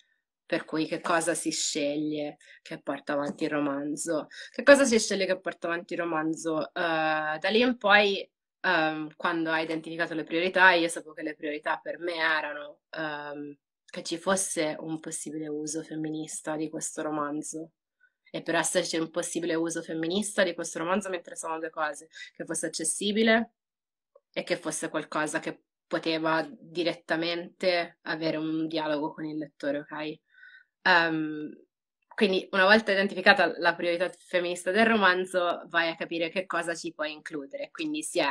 per cui che cosa si sceglie che porta avanti il romanzo? Che cosa si sceglie che porta avanti il romanzo? Uh, da lì in poi um, quando hai identificato le priorità, io sapevo che le priorità per me erano um, che ci fosse un possibile uso femminista di questo romanzo. E per esserci un possibile uso femminista di questo romanzo mi interessavano due cose, che fosse accessibile e che fosse qualcosa che poteva direttamente avere un dialogo con il lettore, ok? Um, quindi una volta identificata la priorità femminista del romanzo vai a capire che cosa ci puoi includere, quindi si è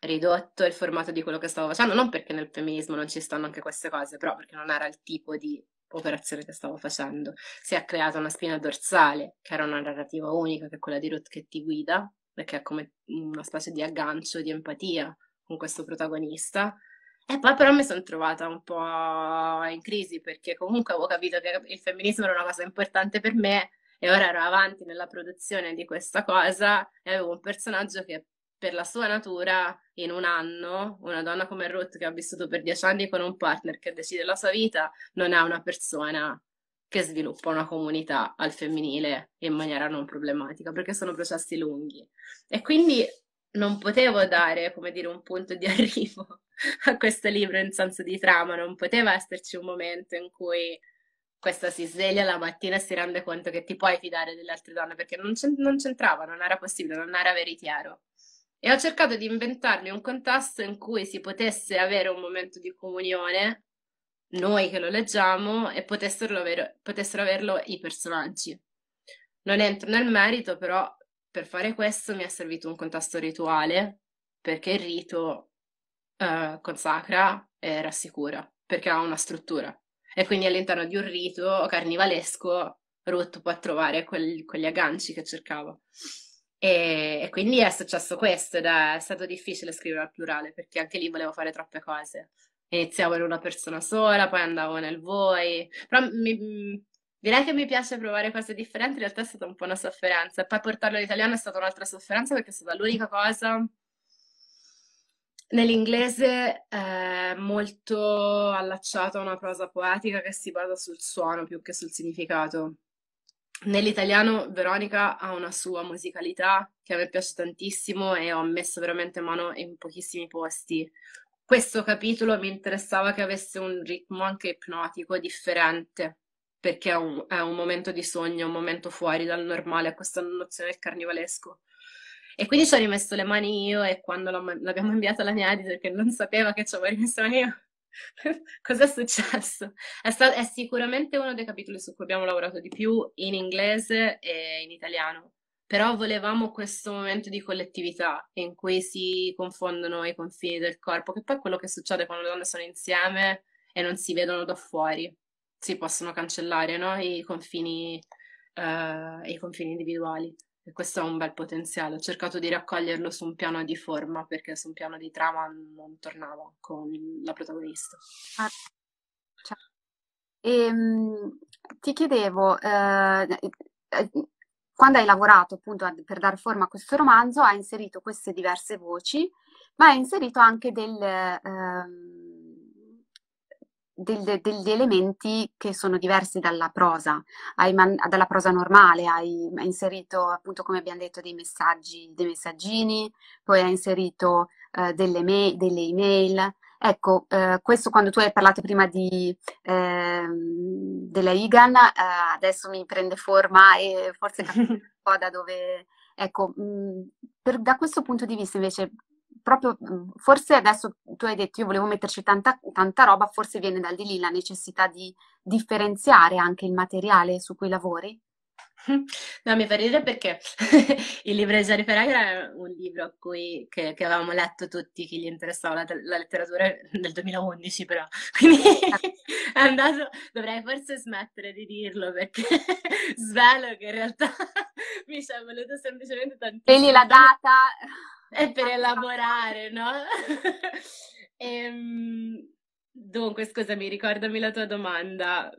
ridotto il formato di quello che stavo facendo, non perché nel femminismo non ci stanno anche queste cose, però perché non era il tipo di operazione che stavo facendo. Si è creata una spina dorsale, che era una narrativa unica, che è quella di Ruth che ti guida, perché è come una specie di aggancio, di empatia con questo protagonista. E poi però mi sono trovata un po' in crisi perché comunque avevo capito che il femminismo era una cosa importante per me e ora ero avanti nella produzione di questa cosa e avevo un personaggio che per la sua natura, in un anno, una donna come Ruth che ha vissuto per dieci anni con un partner che decide la sua vita, non è una persona che sviluppa una comunità al femminile in maniera non problematica, perché sono processi lunghi. E quindi non potevo dare, come dire, un punto di <laughs> arrivo a questo libro in senso di trama, non poteva esserci un momento in cui questa si sveglia la mattina e si rende conto che ti puoi fidare delle altre donne, perché non, c'entrava, non era possibile, non era veritiero e ho cercato di inventarmi un contesto in cui si potesse avere un momento di comunione, noi che lo leggiamo, e potessero, avere, potessero averlo i personaggi. Non entro nel merito, però per fare questo mi è servito un contesto rituale, perché il rito eh, consacra e rassicura, perché ha una struttura. E quindi all'interno di un rito carnivalesco Ruth può trovare quel, quegli agganci che cercava. E, e, quindi è successo questo ed è stato difficile scrivere al plurale perché anche lì volevo fare troppe cose. Iniziavo in una persona sola, poi andavo nel voi, però mi, mm, direi che mi piace provare cose differenti, in realtà è stata un po' una sofferenza. E poi portarlo all'italiano è stata un'altra sofferenza perché è stata l'unica cosa nell'inglese è eh, molto allacciata a una prosa poetica che si basa sul suono più che sul significato. Nell'italiano Veronica ha una sua musicalità che a me piace tantissimo e ho messo veramente mano in pochissimi posti. Questo capitolo mi interessava che avesse un ritmo anche ipnotico differente, perché è un, è un momento di sogno, un momento fuori dal normale, a questa nozione del carnivalesco. E quindi ci ho rimesso le mani io e quando l'abbiamo inviata la mia editor che non sapeva che ci avevo rimesso le mani io, <laughs> Cos'è successo? È, sta- è, sicuramente uno dei capitoli su cui abbiamo lavorato di più in inglese e in italiano, però volevamo questo momento di collettività in cui si confondono i confini del corpo, che poi è quello che succede quando le donne sono insieme e non si vedono da fuori. Si possono cancellare no? I, confini, uh, i confini individuali. E questo è un bel potenziale. Ho cercato di raccoglierlo su un piano di forma perché su un piano di trama non tornava con la protagonista. Ah, e, ehm, ti chiedevo, eh, eh, eh, quando hai lavorato appunto per dare forma a questo romanzo, hai inserito queste diverse voci, ma hai inserito anche del... Eh, del, degli elementi che sono diversi dalla prosa, hai man- dalla prosa normale, hai inserito appunto come abbiamo detto dei messaggi, dei messaggini, poi hai inserito eh, delle, ma- delle, email. Ecco, eh, questo quando tu hai parlato prima di, eh, della IGAN, eh, adesso mi prende forma e forse capisco <laughs> un po' da dove... Ecco, mh, mm, per, da questo punto di vista invece proprio mhmm, forse adesso tu hai detto io volevo metterci tanta, tanta roba, forse viene da lì la necessità di differenziare anche il materiale su cui lavori? No, mi fa ridere perché <laughs> il libro di Gianni Ferragra è un libro cui, che, che, avevamo letto tutti che gli interessava la, la letteratura nel 2011 però, <laughs> quindi è andato, dovrei forse smettere di dirlo perché <laughs> svelo che in realtà mi ci è voluto semplicemente tantissimo. Quindi la data è per elaborare, no? <laughs> ehm, dunque, scusami, ricordami la tua domanda.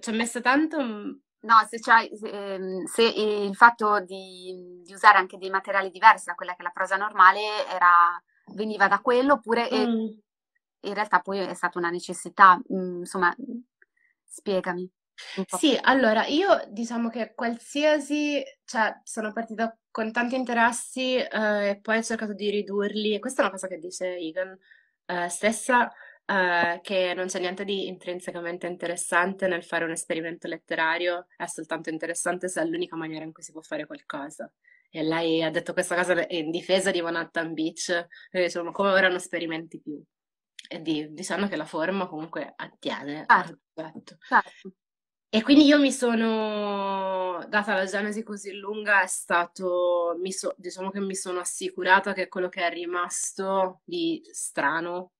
Ci ha messo tanto, mm, No, se, se, ehm, se, il fatto di, di, usare anche dei materiali diversi da quella che è la prosa normale era, veniva da quello, oppure mm. in realtà poi è stata una necessità, mm, insomma, spiegami. Sì, allora io diciamo che qualsiasi, cioè sono partita con tanti interessi eh, e poi ho cercato di ridurli. E questa è una cosa che dice Egan eh, stessa, eh, che non c'è niente di intrinsecamente interessante nel fare un esperimento letterario, è soltanto interessante se è l'unica maniera in cui si può fare qualcosa. E lei ha detto questa cosa in difesa di Manhattan Beach, diciamo, come ora non sperimenti più. E di, diciamo che la forma comunque attiene. certo. certo. E quindi io mi sono data la genesi così lunga, è stato, mi so, diciamo che mi sono assicurata che quello che è rimasto di strano,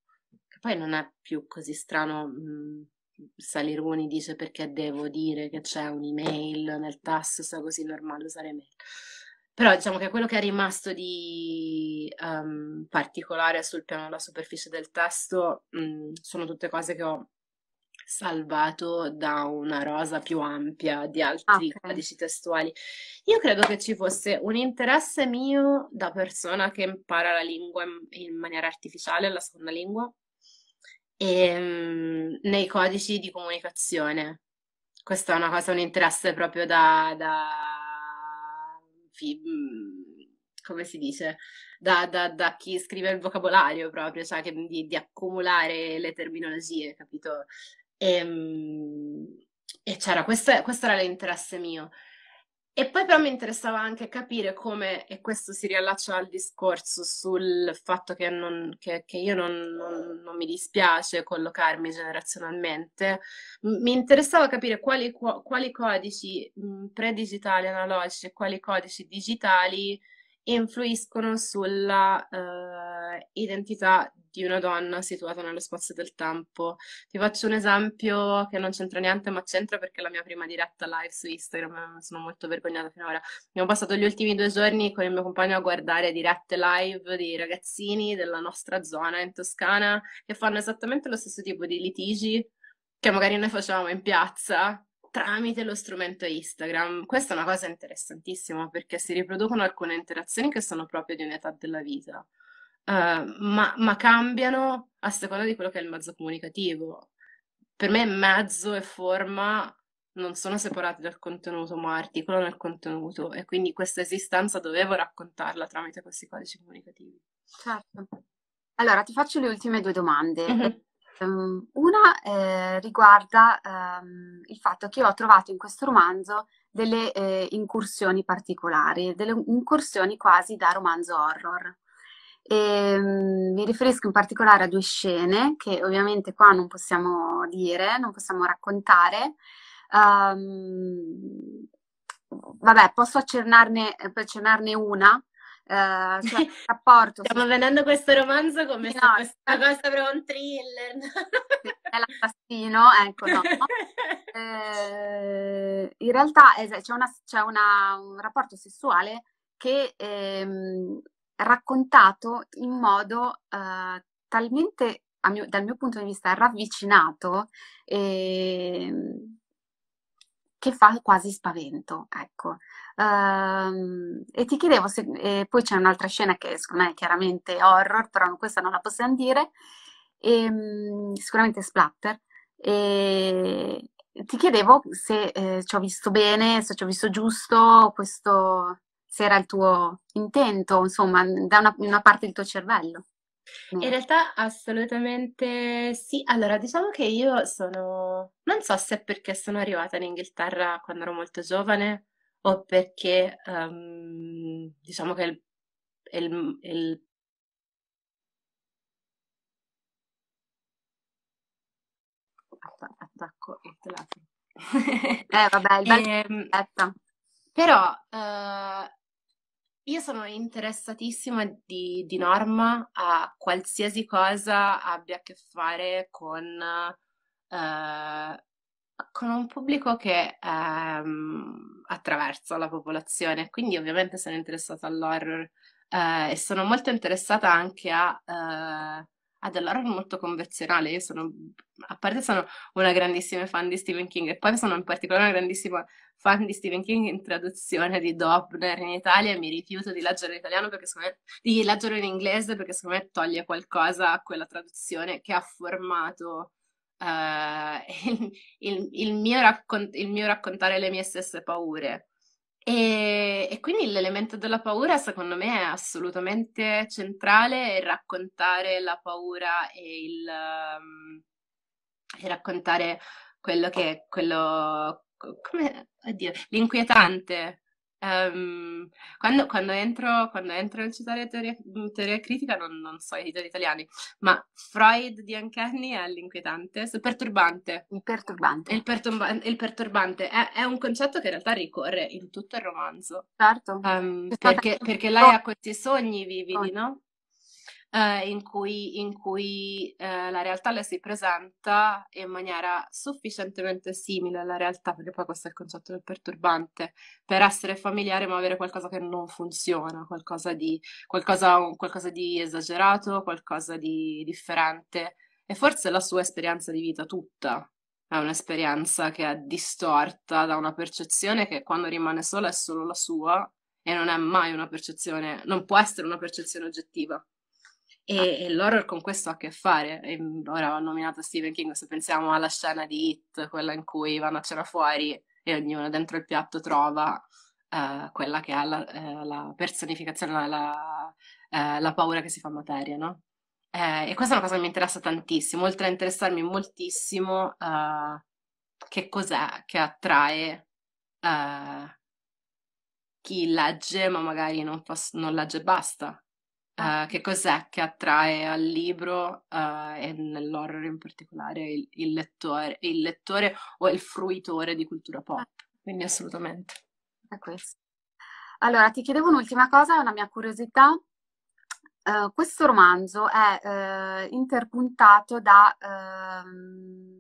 che poi non è più così strano, mh, mm, Salironi dice perché devo dire che c'è un'email nel tasso, sta così normale usare mail. Però diciamo che quello che è rimasto di um, particolare sul piano della superficie del testo mh, mm, sono tutte cose che ho salvato da una rosa più ampia di ah, altri okay. codici testuali. Io credo che ci fosse un interesse mio da persona che impara la lingua in maniera artificiale, la seconda lingua, e, ehm, nei codici di comunicazione. Questa è una cosa, un interesse proprio da, da mm, come si dice, da, da, da, chi scrive il vocabolario proprio, cioè che, di, di, accumulare le terminologie, capito? E, ehm, e c'era, questo, questo era l'interesse mio. E poi però mi interessava anche capire come, e questo si riallaccia al discorso sul fatto che, non, che, che io non, non, non, mi dispiace collocarmi generazionalmente, mi interessava capire quali, quali codici pre-digitali analogici e quali codici digitali influiscono sulla eh, identità di una donna situata nello spazio del tempo. Ti faccio un esempio che non c'entra niente, ma c'entra perché è la mia prima diretta live su Instagram, sono molto vergognata finora. Abbiamo passato gli ultimi due giorni con il mio compagno a guardare dirette live di ragazzini della nostra zona in Toscana che fanno esattamente lo stesso tipo di litigi che magari noi facevamo in piazza, tramite lo strumento Instagram. Questa è una cosa interessantissima perché si riproducono alcune interazioni che sono proprio di un'età della vita, uh, ma, ma, cambiano a seconda di quello che è il mezzo comunicativo. Per me mezzo e forma non sono separati dal contenuto, ma articolano il contenuto e quindi questa esistenza dovevo raccontarla tramite questi codici comunicativi. Certo. Allora, ti faccio le ultime due domande. Mm-hmm. Ehm, una eh, riguarda ehm, il fatto che io ho trovato in questo romanzo delle eh, incursioni particolari, delle incursioni quasi da romanzo horror. E, ehm, mi riferisco in particolare a due scene che ovviamente qua non possiamo dire, non possiamo raccontare. Um, vabbè, posso accennarne, eh, accennarne una Uh, cioè, rapporto, <laughs> Stiamo sì. vendendo questo romanzo come no, se questa cosa però un thriller. È l'assassino, ecco, no. <laughs> eh, in realtà c'è, una, c'è una, un rapporto sessuale che ehm, è raccontato in modo eh, talmente, mio, dal mio punto di vista, ravvicinato eh, che fa quasi spavento, ecco. Ehm, e ti chiedevo se e poi c'è un'altra scena che secondo me è chiaramente horror, però questa non la possiamo dire, e, ehm, sicuramente splatter. E ti chiedevo se eh, ci ho visto bene, se ci ho visto giusto, questo, se era il tuo intento, insomma, da una, una parte del tuo cervello. No. In realtà assolutamente sì. Allora, diciamo che io sono, non so se perché sono arrivata in Inghilterra quando ero molto giovane, o perché um, diciamo che il, il, il attacco il telefono. <laughs> eh vabbè, il e, ehm, Però eh, io sono interessatissima di, di, norma a qualsiasi cosa abbia a che fare con eh, con un pubblico che ehm, attraversa la popolazione, quindi ovviamente sono interessata all'horror eh, e sono molto interessata anche a, eh, a dell'horror molto convenzionale. Io sono, a parte sono una grandissima fan di Stephen King e poi sono in particolare una grandissima fan di Stephen King in traduzione di Dobner in Italia e mi rifiuto di leggere in italiano perché secondo me, di leggere in inglese perché secondo me toglie qualcosa a quella traduzione che ha formato uh, <laughs> il, il, il, mio il, mio raccontare le mie stesse paure. E, e quindi l'elemento della paura secondo me è assolutamente centrale e raccontare la paura e, um, e raccontare quello che, quello, come, oddio, l'inquietante Um, quando, quando, entro, quando entro nel citare teoria, teoria critica non, non, so i titoli italiani, ma Freud di Uncanny è l'inquietante, è perturbante. Il perturbante. Il, perturba- il perturbante è, è, un concetto che in realtà ricorre in tutto il romanzo. Certo. Um, perché, perché, lei ha questi sogni vividi, oh. no? eh, in cui, in cui eh, la realtà le si presenta in maniera sufficientemente simile alla realtà, perché poi questo è il concetto del perturbante, per essere familiare ma avere qualcosa che non funziona, qualcosa di, qualcosa, qualcosa di esagerato, qualcosa di differente. E forse la sua esperienza di vita tutta è un'esperienza che è distorta da una percezione che quando rimane sola è solo la sua e non è mai una percezione, non può essere una percezione oggettiva. E, ah. e, l'horror con questo ha a che fare. E ehm, ora ho nominato Stephen King, se pensiamo alla scena di Hit, quella in cui vanno a cena fuori e ognuno dentro il piatto trova uh, quella che ha la, uh, la personificazione, la, uh, la, paura che si fa materia, no? e questa è una cosa che mi interessa tantissimo, oltre a interessarmi moltissimo che cos'è che attrae chi legge ma magari non, fa, non legge basta, Uh, che cos'è che attrae al libro uh, e nell'horror in particolare il, il, lettore, il, lettore, o il fruitore di cultura ah, pop. Quindi assolutamente. È questo. Allora, ti chiedevo un'ultima cosa, è una mia curiosità. Uh, questo romanzo è interpuntato da... Ehm,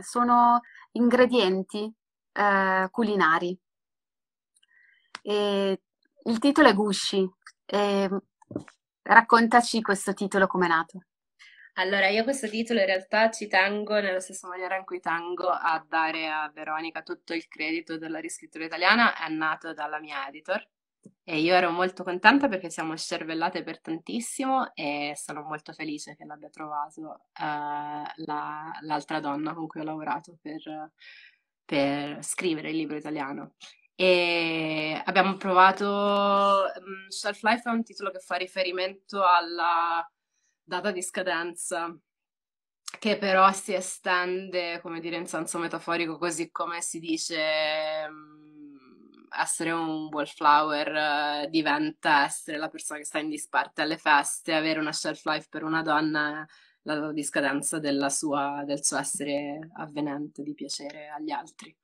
sono ingredienti culinari. E il titolo è Gushi, e Raccontaci questo titolo come è nato. Allora, io questo titolo in realtà ci tengo nella stessa maniera in cui tengo a dare a Veronica tutto il credito della riscrittura italiana, è nato dalla mia editor e io ero molto contenta perché siamo scervellate per tantissimo e sono molto felice che l'abbia trovato uh, la, l'altra donna con cui ho lavorato per, per scrivere il libro italiano e abbiamo provato mm, Shelf Life è un titolo che fa riferimento alla data di scadenza che però si estende, come dire, in senso metaforico, così come si dice mm, essere un wallflower eh, diventa essere la persona che sta in disparte alle feste, avere una shelf life per una donna la data di scadenza del suo essere avvenente, di piacere agli altri.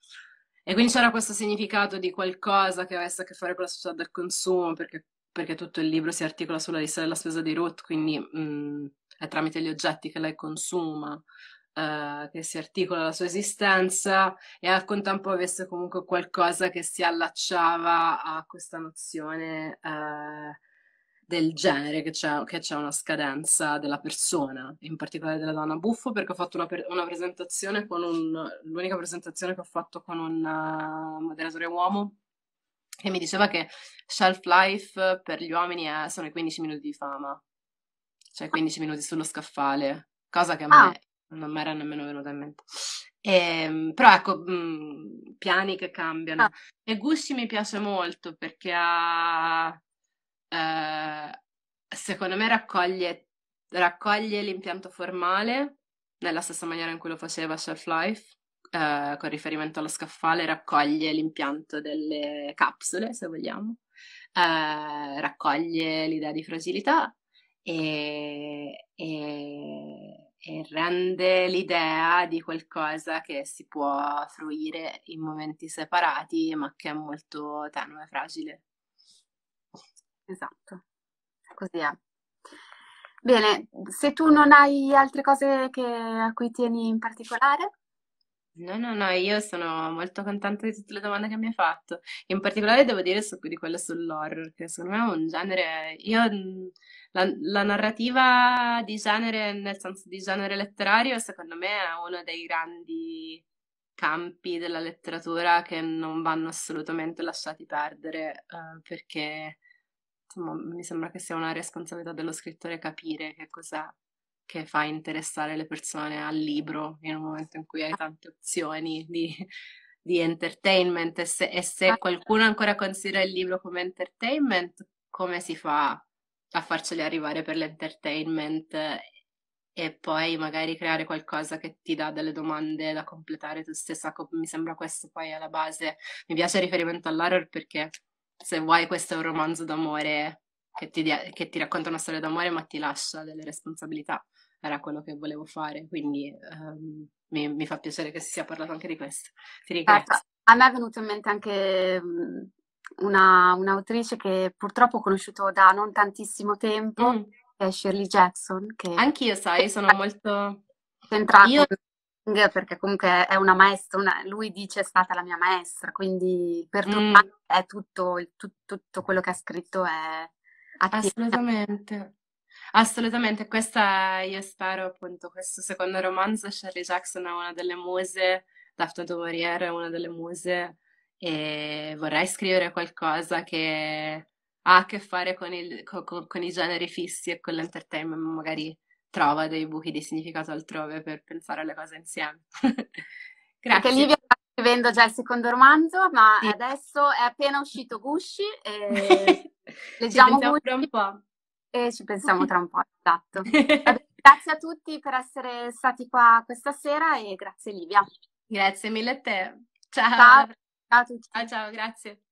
E quindi c'era questo significato di qualcosa che avesse a che fare con la società del consumo, perché, perché tutto il libro si articola sulla lista della spesa di Ruth, quindi mh, mm, è tramite gli oggetti che lei consuma uh, che si articola la sua esistenza e al contempo avesse comunque qualcosa che si allacciava a questa nozione uh, del genere, che c'è, che c'è, una scadenza della persona, in particolare della donna. Buffo perché ho fatto una, una presentazione con un, l'unica presentazione che ho fatto con un eh, moderatore uomo che mi diceva che shelf life per gli uomini è, sono i 15 minuti di fama, cioè 15 minuti sullo scaffale, cosa che a ah. non mi era nemmeno venuta in mente. E, ehm, però ecco, mh, mm, piani che cambiano. Ah. E Gucci mi piace molto perché ha eh, secondo me raccoglie, raccoglie, l'impianto formale nella stessa maniera in cui lo faceva Shelf Life, eh, con riferimento allo scaffale, raccoglie l'impianto delle capsule, se vogliamo, eh, raccoglie l'idea di fragilità e, e, e, rende l'idea di qualcosa che si può fruire in momenti separati, ma che è molto tenue e fragile esatto, così è. Bene, se tu non hai altre cose che, a cui tieni in particolare? No, no, no, io sono molto contenta di tutte le domande che mi hai fatto. In particolare devo dire su, di quella sull'horror, che secondo me è un genere... Io la, la, narrativa di genere, nel senso di genere letterario, secondo me è uno dei grandi campi della letteratura che non vanno assolutamente lasciati perdere, eh, perché insomma, mi sembra che sia una responsabilità dello scrittore capire che cos'è che fa interessare le persone al libro in un momento in cui hai tante opzioni di, di entertainment e se, e se, ah. qualcuno ancora considera il libro come entertainment, come si fa a farceli arrivare per l'entertainment e poi magari creare qualcosa che ti dà delle domande da completare tu stessa? Mi sembra questo poi alla base. Mi piace il riferimento all'horror perché se vuoi questo è un romanzo d'amore che ti, che ti racconta una storia d'amore ma ti lascia delle responsabilità, era quello che volevo fare, quindi um, mi, mi, fa piacere che si sia parlato anche di questo. Ti ringrazio. a me è venuto in mente anche una, un'autrice che purtroppo ho conosciuto da non tantissimo tempo, mm. che è Shirley Jackson. Che... Anch'io, sai, sono molto... Centrata. Io perché comunque è una maestra, una, lui dice è stata la mia maestra, quindi per mm. è tutto, tu, tutto, quello che ha scritto è attiene. Assolutamente. Assolutamente, questa io spero appunto, questo secondo romanzo, Shirley Jackson è una delle muse, Daphne du Maurier è una delle muse e vorrei scrivere qualcosa che ha a che fare con, il, con, con, con i generi fissi e con l'entertainment magari trova dei buchi di significato altrove per pensare alle cose insieme. <laughs> Grazie. Anche Livia sta scrivendo già il secondo romanzo, ma sì. adesso è appena uscito Gushi. E... <laughs> Leggiamo Gushi. tra un po'. E ci pensiamo tra un po', esatto. <laughs> grazie a tutti per essere stati qua questa sera e grazie Livia. Grazie mille a te. Ciao. Ciao, ciao a tutti. Ciao, ciao, grazie.